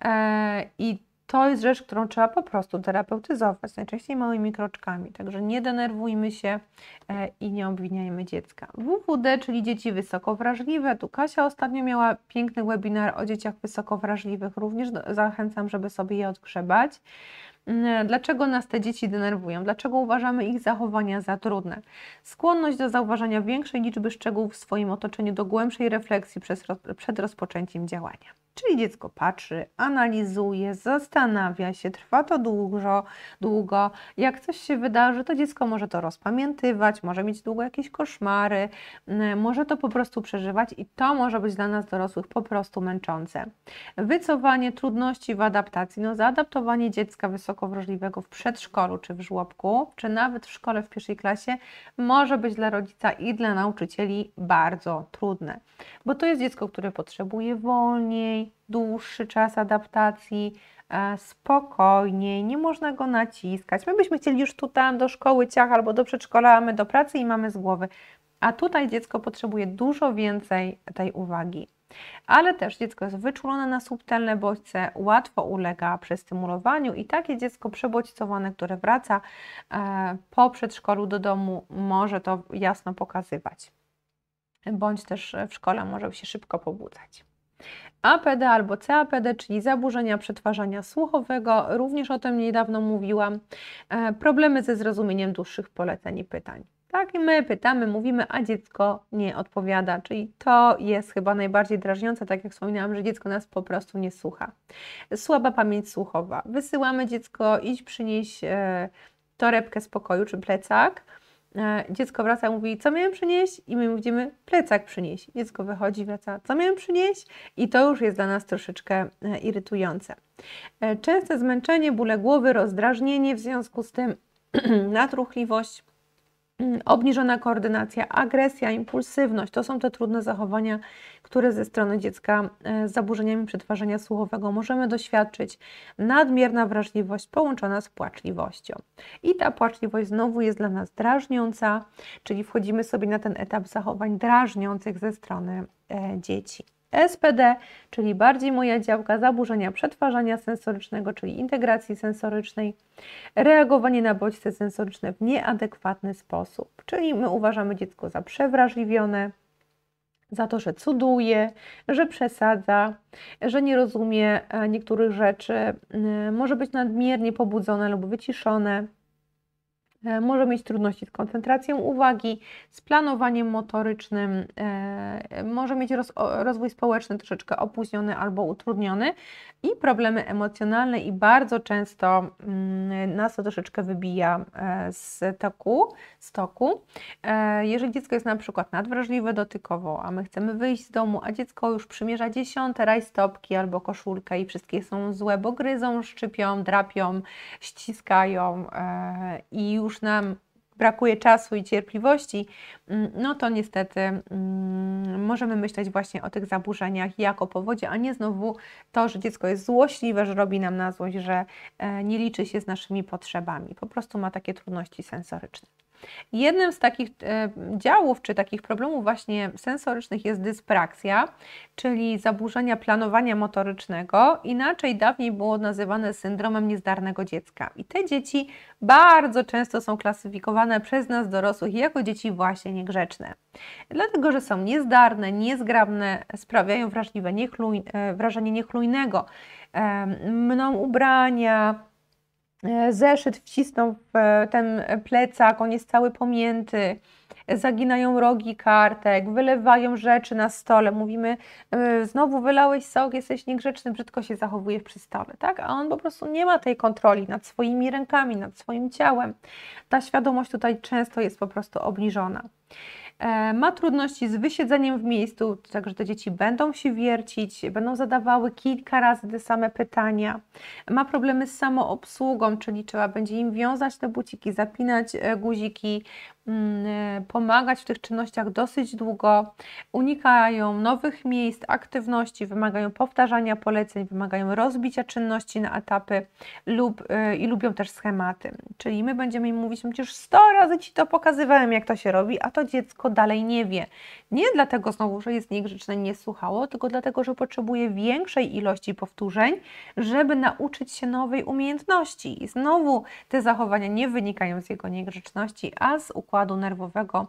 E, I to jest rzecz, którą trzeba po prostu terapeutyzować, najczęściej małymi kroczkami. Także nie denerwujmy się e, i nie obwiniajmy dziecka. WWD, czyli dzieci wysoko wrażliwe. Tu Kasia ostatnio miała piękny webinar o dzieciach wysoko wrażliwych. Również zachęcam, żeby sobie je odgrzebać. Mm, dlaczego nas te dzieci denerwują? Dlaczego uważamy ich zachowania za trudne? Skłonność do zauważania większej liczby szczegółów w swoim otoczeniu, do głębszej refleksji przed rozpoczęciem działania. Czyli dziecko patrzy, analizuje, zastanawia się, trwa to długo, długo. Jak coś się wydarzy, to dziecko może to rozpamiętywać, może mieć długo jakieś koszmary, mm, może to po prostu przeżywać i to może być dla nas dorosłych po prostu męczące. Wycofanie trudności w adaptacji, no zaadaptowanie dziecka wysoko wrażliwego w przedszkolu czy w żłobku, czy nawet w szkole w pierwszej klasie może być dla rodzica i dla nauczycieli bardzo trudne, bo to jest dziecko, które potrzebuje wolniej, dłuższy czas adaptacji, e, spokojnie, nie można go naciskać. My byśmy chcieli już tu tam do szkoły ciach albo do przedszkola, my do pracy i mamy z głowy. A tutaj dziecko potrzebuje dużo więcej tej uwagi. Ale też dziecko jest wyczulone na subtelne bodźce, łatwo ulega przestymulowaniu i takie dziecko przebodźcowane, które wraca e, po przedszkolu do domu, może to jasno pokazywać. Bądź też w szkole może się szybko pobudzać. APD albo CAPD, czyli zaburzenia przetwarzania słuchowego, również o tym niedawno mówiłam, e, problemy ze zrozumieniem dłuższych poleceń i pytań. Tak, i my pytamy, mówimy, a dziecko nie odpowiada, czyli to jest chyba najbardziej drażniące, tak jak wspominałam, że dziecko nas po prostu nie słucha. Słaba pamięć słuchowa. Wysyłamy dziecko, idź przynieść e, torebkę spokoju, czy plecak, E, dziecko wraca, mówi, co miałem przynieść? I my mówimy, plecak przynieść. Dziecko wychodzi, wraca, co miałem przynieść? I to już jest dla nas troszeczkę e, irytujące. E, częste zmęczenie, bóle głowy, rozdrażnienie w związku z tym, (clears throat) natruchliwość, Mm, obniżona koordynacja, agresja, impulsywność to są te trudne zachowania, które ze strony dziecka z e, zaburzeniami przetwarzania słuchowego możemy doświadczyć. Nadmierna wrażliwość połączona z płaczliwością. I ta płaczliwość znowu jest dla nas drażniąca, czyli wchodzimy sobie na ten etap zachowań drażniących ze strony e, dzieci. SPD, czyli bardziej moja działka zaburzenia przetwarzania sensorycznego, czyli integracji sensorycznej, reagowanie na bodźce sensoryczne w nieadekwatny sposób, czyli my uważamy dziecko za przewrażliwione, za to, że cuduje, że przesadza, że nie rozumie e, niektórych rzeczy, może być nadmiernie pobudzone lub wyciszone. E, może mieć trudności z koncentracją uwagi, z planowaniem motorycznym, e, może mieć roz, rozwój społeczny troszeczkę opóźniony albo utrudniony i problemy emocjonalne i bardzo często mm, nas to troszeczkę wybija e, z toku, z toku. Jeżeli dziecko jest na przykład nadwrażliwe dotykowo, a my chcemy wyjść z domu, a dziecko już przymierza dziesiąte rajstopki albo koszulkę i wszystkie są złe, bo gryzą, szczypią, drapią, ściskają i już już nam brakuje czasu i cierpliwości, mm, no to niestety mm, możemy myśleć właśnie o tych zaburzeniach jako powodzie, a nie znowu to, że dziecko jest złośliwe, że robi nam na złość, że e, nie liczy się z naszymi potrzebami, po prostu ma takie trudności sensoryczne. Jednym z takich e, działów czy takich problemów właśnie sensorycznych jest dyspraksja, czyli zaburzenia planowania motorycznego, inaczej dawniej było nazywane syndromem niezdarnego dziecka. I te dzieci bardzo często są klasyfikowane przez nas dorosłych jako dzieci właśnie niegrzeczne. Dlatego, że są niezdarne, niezgrabne, sprawiają wrażliwe e, wrażenie niechlujnego, e, mną ubrania, E, zeszyt wcisnął w e, ten plecak, on jest cały pomięty, zaginają rogi kartek, wylewają rzeczy na stole. Mówimy, e, znowu wylałeś sok, jesteś niegrzeczny, brzydko się zachowujesz przy stole, tak? A on po prostu nie ma tej kontroli nad swoimi rękami, nad swoim ciałem. Ta świadomość tutaj często jest po prostu obniżona. E, ma trudności z wysiedzeniem w miejscu, także te dzieci będą się wiercić, będą zadawały kilka razy te same pytania. Ma problemy z samoobsługą, czyli trzeba będzie im wiązać te buciki, zapinać e, guziki, Mm, e, pomagać w tych czynnościach dosyć długo, unikają nowych miejsc, aktywności, wymagają powtarzania poleceń, wymagają rozbicia czynności na etapy lub, e, i lubią też schematy. Czyli my będziemy im mówić, już 100 razy Ci to pokazywałem, jak to się robi, a to dziecko dalej nie wie. Nie dlatego znowu, że jest niegrzeczne, nie słuchało, tylko dlatego, że potrzebuje większej ilości powtórzeń, żeby nauczyć się nowej umiejętności. I znowu te zachowania nie wynikają z jego niegrzeczności, a z układu nerwowego,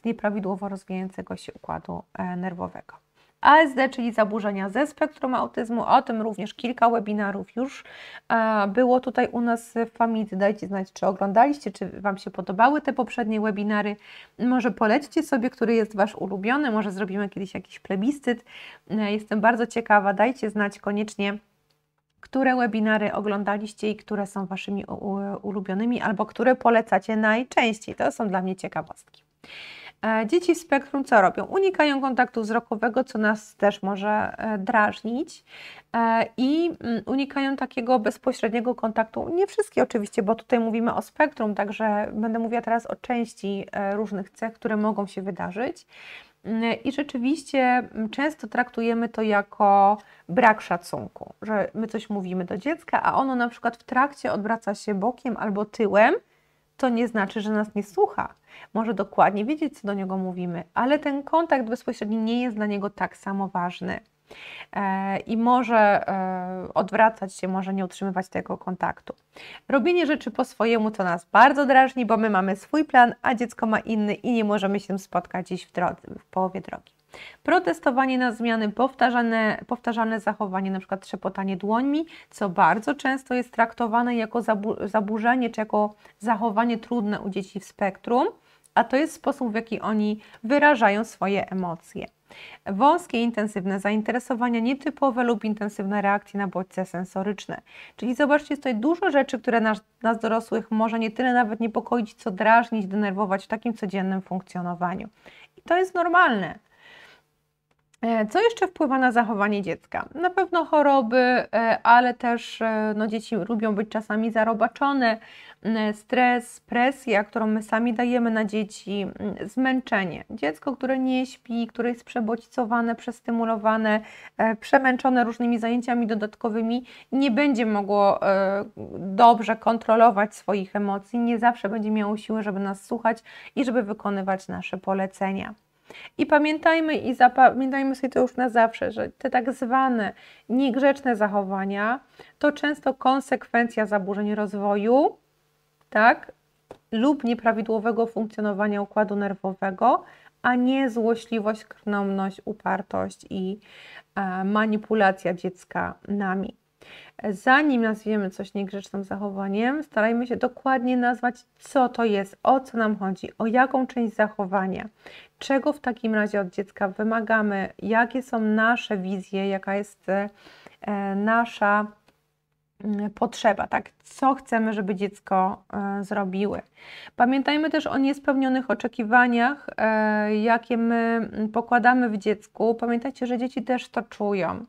z nieprawidłowo rozwijającego się układu e, nerwowego. ASD, czyli zaburzenia ze spektrum autyzmu. O tym również kilka webinarów już e, było tutaj u nas w Family. Dajcie znać, czy oglądaliście, czy Wam się podobały te poprzednie webinary. Może polećcie sobie, który jest Wasz ulubiony, może zrobimy kiedyś jakiś plebiscyt. E, jestem bardzo ciekawa, dajcie znać koniecznie które webinary oglądaliście i które są Waszymi ulubionymi, albo które polecacie najczęściej. To są dla mnie ciekawostki. Dzieci w spektrum co robią? Unikają kontaktu wzrokowego, co nas też może e, drażnić e, i mm, unikają takiego bezpośredniego kontaktu. Nie wszystkie oczywiście, bo tutaj mówimy o spektrum, także będę mówiła teraz o części e, różnych cech, które mogą się wydarzyć. Mm, I rzeczywiście mm, często traktujemy to jako brak szacunku, że my coś mówimy do dziecka, a ono na przykład w trakcie odwraca się bokiem albo tyłem, to nie znaczy, że nas nie słucha. Może dokładnie wiedzieć, co do niego mówimy, ale ten kontakt bezpośredni nie jest dla niego tak samo ważny. E, I może e, odwracać się, może nie utrzymywać tego kontaktu. Robienie rzeczy po swojemu to nas bardzo drażni, bo my mamy swój plan, a dziecko ma inny i nie możemy się spotkać dziś w, drodze, w połowie drogi. Protestowanie na zmiany, powtarzane, powtarzane zachowanie, np. trzepotanie dłońmi, co bardzo często jest traktowane jako zaburzenie czy jako zachowanie trudne u dzieci w spektrum, a to jest sposób, w jaki oni wyrażają swoje emocje. Wąskie, intensywne zainteresowania, nietypowe lub intensywne reakcje na bodźce sensoryczne. Czyli zobaczcie, jest tutaj dużo rzeczy, które nas, nas dorosłych może nie tyle nawet niepokoić, co drażnić, denerwować w takim codziennym funkcjonowaniu. I to jest normalne. E, co jeszcze wpływa na zachowanie dziecka? Na pewno choroby, e, ale też e, no, dzieci lubią być czasami zarobaczone, mm, stres, presja, którą my sami dajemy na dzieci, mm, zmęczenie. Dziecko, które nie śpi, które jest przebodźcowane, przestymulowane, przemęczone różnymi zajęciami dodatkowymi, nie będzie mogło dobrze kontrolować swoich emocji, nie zawsze będzie miało siły, żeby nas słuchać i żeby wykonywać nasze polecenia. I pamiętajmy i zapamiętajmy sobie to już na zawsze, że te tak zwane niegrzeczne zachowania to często konsekwencja zaburzeń rozwoju, tak, lub nieprawidłowego funkcjonowania układu nerwowego, a nie złośliwość, krnomność, upartość i e, manipulacja dziecka nami. Zanim nazwiemy coś niegrzecznym zachowaniem, starajmy się dokładnie nazwać, co to jest, o co nam chodzi, o jaką część zachowania, czego w takim razie od dziecka wymagamy, jakie są nasze wizje, jaka jest e, nasza Mm, potrzeba, tak? Co chcemy, żeby dziecko e, zrobiły. Pamiętajmy też o niespełnionych oczekiwaniach, e, jakie my mm, pokładamy w dziecku. Pamiętajcie, że dzieci też to czują.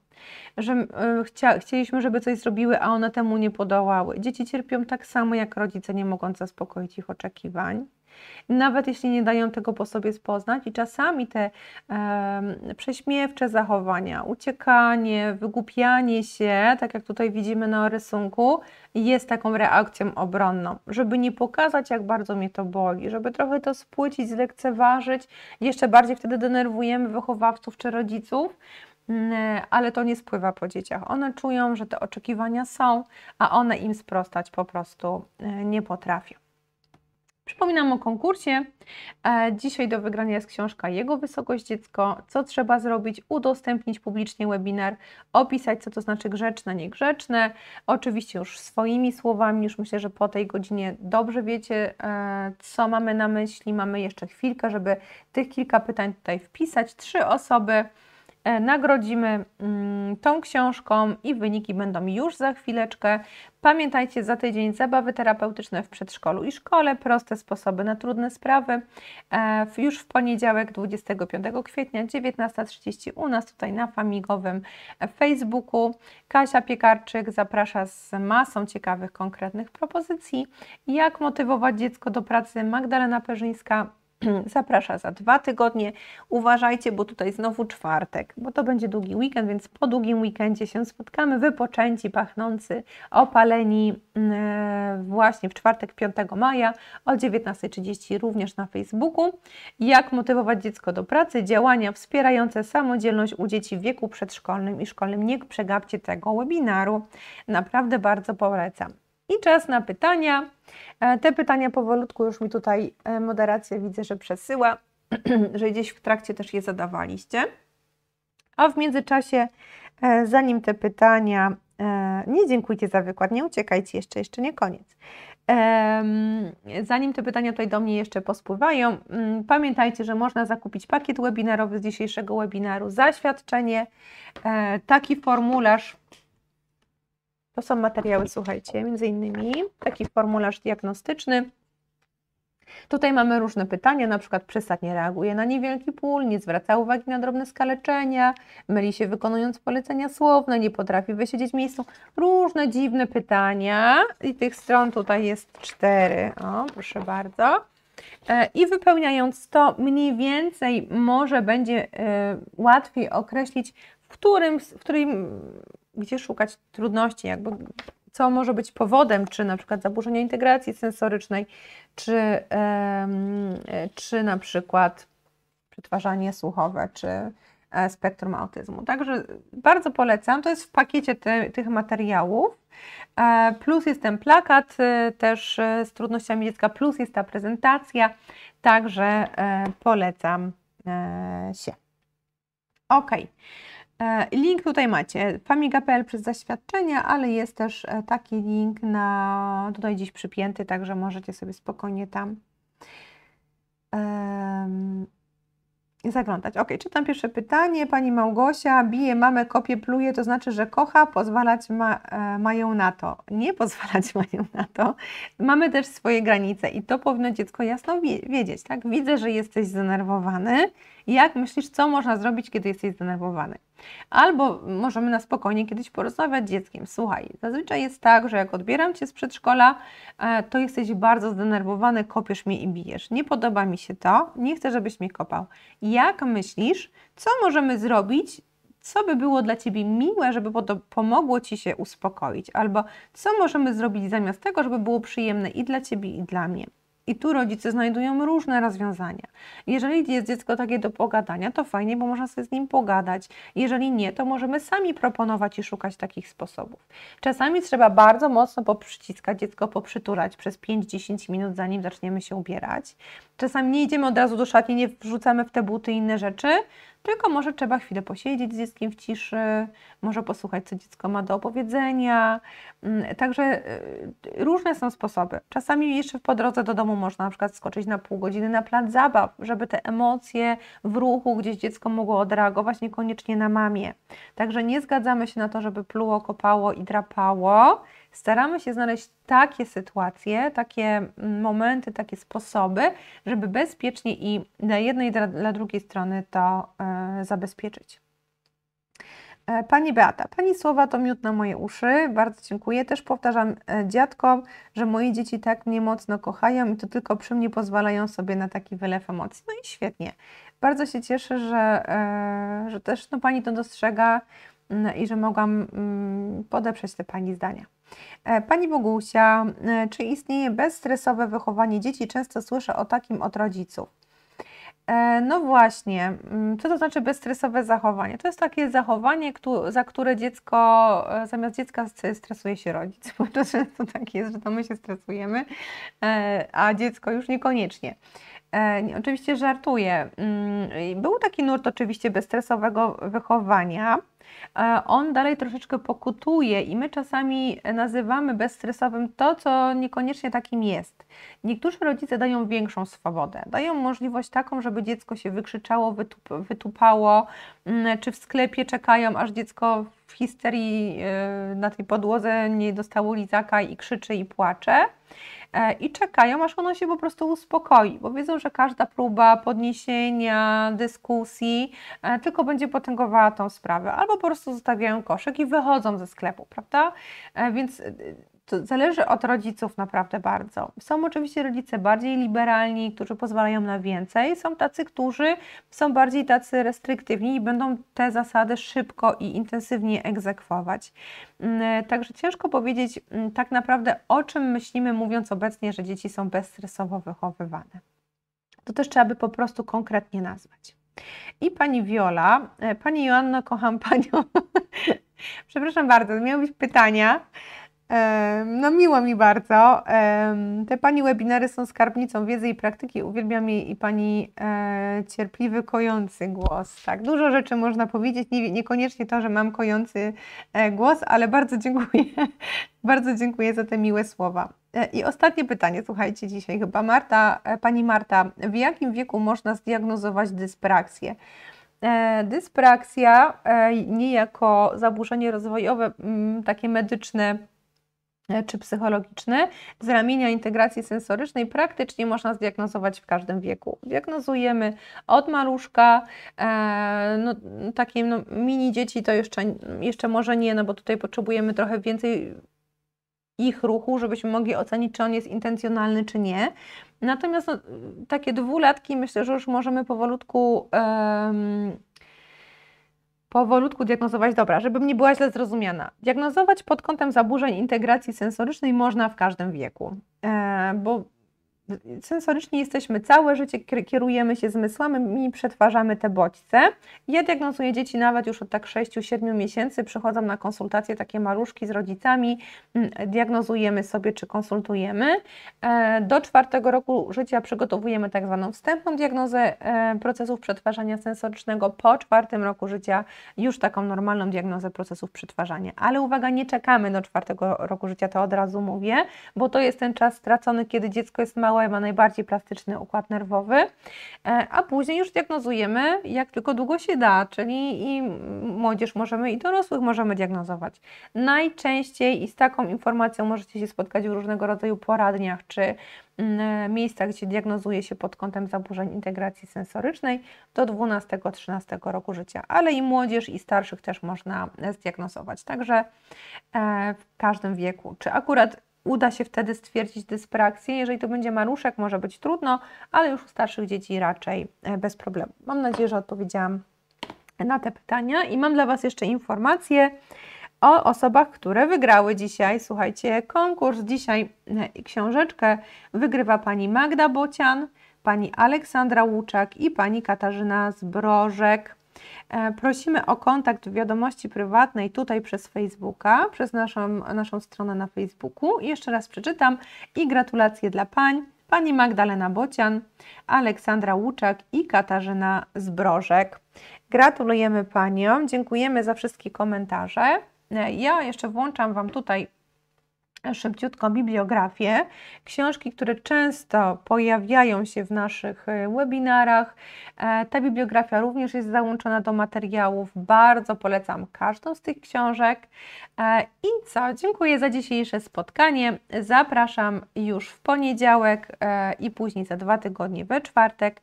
Że e, chcia, chcieliśmy, żeby coś zrobiły, a one temu nie podołały. Dzieci cierpią tak samo, jak rodzice, nie mogąc zaspokoić ich oczekiwań nawet jeśli nie dają tego po sobie poznać. I czasami te e, prześmiewcze zachowania, uciekanie, wygłupianie się, tak jak tutaj widzimy na rysunku, jest taką reakcją obronną, żeby nie pokazać, jak bardzo mnie to boli, żeby trochę to spłycić, zlekceważyć. Jeszcze bardziej wtedy denerwujemy wychowawców czy rodziców mm, ale to nie spływa po dzieciach. One czują, że te oczekiwania są, a one im sprostać po prostu e, nie potrafią. Przypominam o konkursie. E, dzisiaj do wygrania jest książka Jego Wysokość Dziecko. Co trzeba zrobić? Udostępnić publicznie webinar, opisać, co to znaczy grzeczne, niegrzeczne. Oczywiście już swoimi słowami, już myślę, że po tej godzinie dobrze wiecie, e, co mamy na myśli. Mamy jeszcze chwilkę, żeby tych kilka pytań tutaj wpisać. Trzy osoby E, nagrodzimy mm, tą książką i wyniki będą już za chwileczkę. Pamiętajcie za tydzień zabawy terapeutyczne w przedszkolu i szkole, proste sposoby na trudne sprawy. E, już w poniedziałek 25 kwietnia 19.30 u nas tutaj na Famigowym e, Facebooku. Kasia Piekarczyk zaprasza z masą ciekawych, konkretnych propozycji, jak motywować dziecko do pracy. Magdalena Perzyńska (clears throat) zaprasza za dwa tygodnie. Uważajcie, bo tutaj znowu czwartek, bo to będzie długi weekend, więc po długim weekendzie się spotkamy, wypoczęci, pachnący, opaleni mm, e, właśnie w czwartek 5 maja o 19.30 również na Facebooku. Jak motywować dziecko do pracy? Działania wspierające samodzielność u dzieci w wieku przedszkolnym i szkolnym. Nie przegapcie tego webinaru. Naprawdę bardzo polecam. I czas na pytania. E, te pytania powolutku już mi tutaj e, moderacja widzę, że przesyła, (clears throat) że gdzieś w trakcie też je zadawaliście. A w międzyczasie, e, zanim te pytania, nie dziękujcie za wykład, nie uciekajcie jeszcze, jeszcze nie koniec. Zanim te pytania tutaj do mnie jeszcze pospływają, mm, pamiętajcie, że można zakupić pakiet webinarowy z dzisiejszego webinaru, zaświadczenie, taki formularz to są materiały, słuchajcie, między innymi taki formularz diagnostyczny. Tutaj mamy różne pytania, na przykład przysad nie reaguje na niewielki pól, nie zwraca uwagi na drobne skaleczenia, myli się wykonując polecenia słowne, nie potrafi wysiedzieć w miejscu. Różne dziwne pytania i tych stron tutaj jest cztery. O, proszę bardzo. E, I wypełniając to, mniej więcej może będzie e, łatwiej określić, w którym, w którym gdzie szukać trudności, jakby co może być powodem, czy na przykład zaburzenia integracji sensorycznej, czy, czy na przykład przetwarzanie słuchowe, czy e, spektrum autyzmu. Także bardzo polecam. To jest w pakiecie te, tych materiałów. E, plus jest ten plakat e, też z trudnościami dziecka, plus jest ta prezentacja. Także polecam się. Okej. Okay. E, link tutaj macie, famiga.pl przez zaświadczenia, ale jest też e, taki link na tutaj gdzieś przypięty, także możecie sobie spokojnie tam um, zaglądać. Ok, czytam pierwsze pytanie. Pani Małgosia bije mamę, kopie, pluje, to znaczy, że kocha, pozwalać ma, e, mają na to. Nie (laughs) pozwalać mają na to. Mamy też swoje granice i to powinno dziecko jasno wiedzieć, tak? Widzę, że jesteś zdenerwowany jak myślisz, co można zrobić, kiedy jesteś zdenerwowany? Albo możemy na spokojnie kiedyś porozmawiać z dzieckiem. Słuchaj, zazwyczaj jest tak, że jak odbieram cię z przedszkola, e, to jesteś bardzo zdenerwowany, kopiesz mnie i bijesz. Nie podoba mi się to, nie chcę, żebyś mnie kopał. Jak myślisz, co możemy zrobić, co by było dla Ciebie miłe, żeby pomogło Ci się uspokoić, albo co możemy zrobić zamiast tego, żeby było przyjemne i dla Ciebie, i dla mnie. I tu rodzice znajdują różne rozwiązania. Jeżeli jest dziecko takie do pogadania, to fajnie, bo można sobie z nim pogadać. Jeżeli nie, to możemy sami proponować i szukać takich sposobów. Czasami trzeba bardzo mocno poprzyciskać dziecko, poprzyturać przez 5-10 minut, zanim zaczniemy się ubierać. Czasami nie idziemy od razu do szatni, nie wrzucamy w te buty inne rzeczy, tylko może trzeba chwilę posiedzieć z dzieckiem w ciszy, może posłuchać, co dziecko ma do opowiedzenia. Mm, także y, różne są sposoby. Czasami jeszcze po drodze do domu można na przykład skoczyć na pół godziny na plac zabaw, żeby te emocje w ruchu gdzieś dziecko mogło odreagować, niekoniecznie na mamie. Także nie zgadzamy się na to, żeby pluło, kopało i drapało staramy się znaleźć takie sytuacje, takie mm, momenty, takie sposoby, żeby bezpiecznie i dla jednej, i dla drugiej strony to e, zabezpieczyć. E, pani Beata, Pani słowa to miód na moje uszy. Bardzo dziękuję. Też powtarzam e, dziadkom, że moje dzieci tak mnie mocno kochają i to tylko przy mnie pozwalają sobie na taki wylew emocji. No i świetnie. Bardzo się cieszę, że, że też no, Pani to dostrzega mm, i że mogłam mm, podeprzeć te Pani zdania. E, pani Bogusia, e, czy istnieje bezstresowe wychowanie dzieci? Często słyszę o takim od rodziców. E, no właśnie, mm, co to znaczy bezstresowe zachowanie? To jest takie zachowanie, za które dziecko, zamiast dziecka stresuje się rodzic, (laughs) bo to często tak jest, że to my się stresujemy, a dziecko już niekoniecznie. Oczywiście żartuję. Mm, był taki nurt oczywiście bezstresowego wychowania, on dalej troszeczkę pokutuje i my czasami nazywamy bezstresowym to, co niekoniecznie takim jest. Niektórzy rodzice dają większą swobodę, dają możliwość taką, żeby dziecko się wykrzyczało, wytup, wytupało, mm, czy w sklepie czekają, aż dziecko w histerii e, na tej podłodze nie dostało lizaka i krzyczy i płacze. E, i czekają, aż ono się po prostu uspokoi, bo wiedzą, że każda próba podniesienia, dyskusji e, tylko będzie potęgowała tą sprawę, albo po prostu zostawiają koszyk i wychodzą ze sklepu, prawda? E, więc to zależy od rodziców naprawdę bardzo. Są oczywiście rodzice bardziej liberalni, którzy pozwalają na więcej, są tacy, którzy są bardziej tacy restryktywni i będą te zasady szybko i intensywnie egzekwować. Mm, także ciężko powiedzieć mm, tak naprawdę o czym myślimy, mówiąc obecnie, że dzieci są bezstresowo wychowywane. To też trzeba by po prostu konkretnie nazwać. I pani Wiola, e, pani Joanno, kocham panią. (laughs) Przepraszam bardzo, miały być pytania. No miło mi bardzo. Te Pani webinary są skarbnicą wiedzy i praktyki. Uwielbiam jej i Pani e, cierpliwy, kojący głos. Tak, dużo rzeczy można powiedzieć, Nie, niekoniecznie to, że mam kojący e, głos, ale bardzo dziękuję. (laughs) bardzo dziękuję za te miłe słowa. E, I ostatnie pytanie, słuchajcie, dzisiaj chyba Marta, Pani Marta, w jakim wieku można zdiagnozować dyspraksję? Dyspraksja niejako zaburzenie rozwojowe, takie medyczne E, czy psychologiczny z ramienia integracji sensorycznej praktycznie można zdiagnozować w każdym wieku. Diagnozujemy od maluszka, e, no, takie no, mini dzieci to jeszcze, jeszcze może nie, no bo tutaj potrzebujemy trochę więcej ich ruchu, żebyśmy mogli ocenić, czy on jest intencjonalny, czy nie. Natomiast no, takie dwulatki myślę, że już możemy powolutku. E, powolutku diagnozować, dobra, żebym nie była źle zrozumiana. Diagnozować pod kątem zaburzeń integracji sensorycznej można w każdym wieku, e, bo sensorycznie jesteśmy całe życie, kierujemy się zmysłami i przetwarzamy te bodźce. Ja diagnozuję dzieci nawet już od tak 6-7 miesięcy, przychodzą na konsultacje takie maruszki z rodzicami, mm, diagnozujemy sobie czy konsultujemy. E, do czwartego roku życia przygotowujemy tak zwaną wstępną diagnozę e, procesów przetwarzania sensorycznego, po czwartym roku życia już taką normalną diagnozę procesów przetwarzania. Ale uwaga, nie czekamy do czwartego roku życia, to od razu mówię, bo to jest ten czas stracony, kiedy dziecko jest małe, ma najbardziej plastyczny układ nerwowy, e, a później już diagnozujemy, jak tylko długo się da, czyli i młodzież możemy i dorosłych możemy diagnozować. Najczęściej i z taką informacją możecie się spotkać w różnego rodzaju poradniach czy mm, miejscach, gdzie diagnozuje się pod kątem zaburzeń integracji sensorycznej do 12-13 roku życia, ale i młodzież i starszych też można zdiagnozować. Także e, w każdym wieku, czy akurat uda się wtedy stwierdzić dysprakcję. Jeżeli to będzie maruszek, może być trudno, ale już u starszych dzieci raczej e, bez problemu. Mam nadzieję, że odpowiedziałam na te pytania i mam dla Was jeszcze informacje o osobach, które wygrały dzisiaj. Słuchajcie, konkurs dzisiaj e, książeczkę wygrywa pani Magda Bocian, pani Aleksandra Łuczak i pani Katarzyna Zbrożek. E, prosimy o kontakt w wiadomości prywatnej tutaj przez Facebooka, przez naszą, naszą stronę na Facebooku. I jeszcze raz przeczytam i gratulacje dla pań. Pani Magdalena Bocian, Aleksandra Łuczak i Katarzyna Zbrożek. Gratulujemy Paniom, dziękujemy za wszystkie komentarze. E, ja jeszcze włączam Wam tutaj szybciutko bibliografię. Książki, które często pojawiają się w naszych y, webinarach. E, ta bibliografia również jest załączona do materiałów. Bardzo polecam każdą z tych książek. E, I co? Dziękuję za dzisiejsze spotkanie. Zapraszam już w poniedziałek e, i później za dwa tygodnie we czwartek.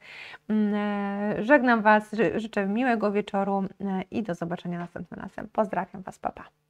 Mm, żegnam Was, życzę miłego wieczoru i do zobaczenia następnym razem. Pozdrawiam Was, papa. Pa.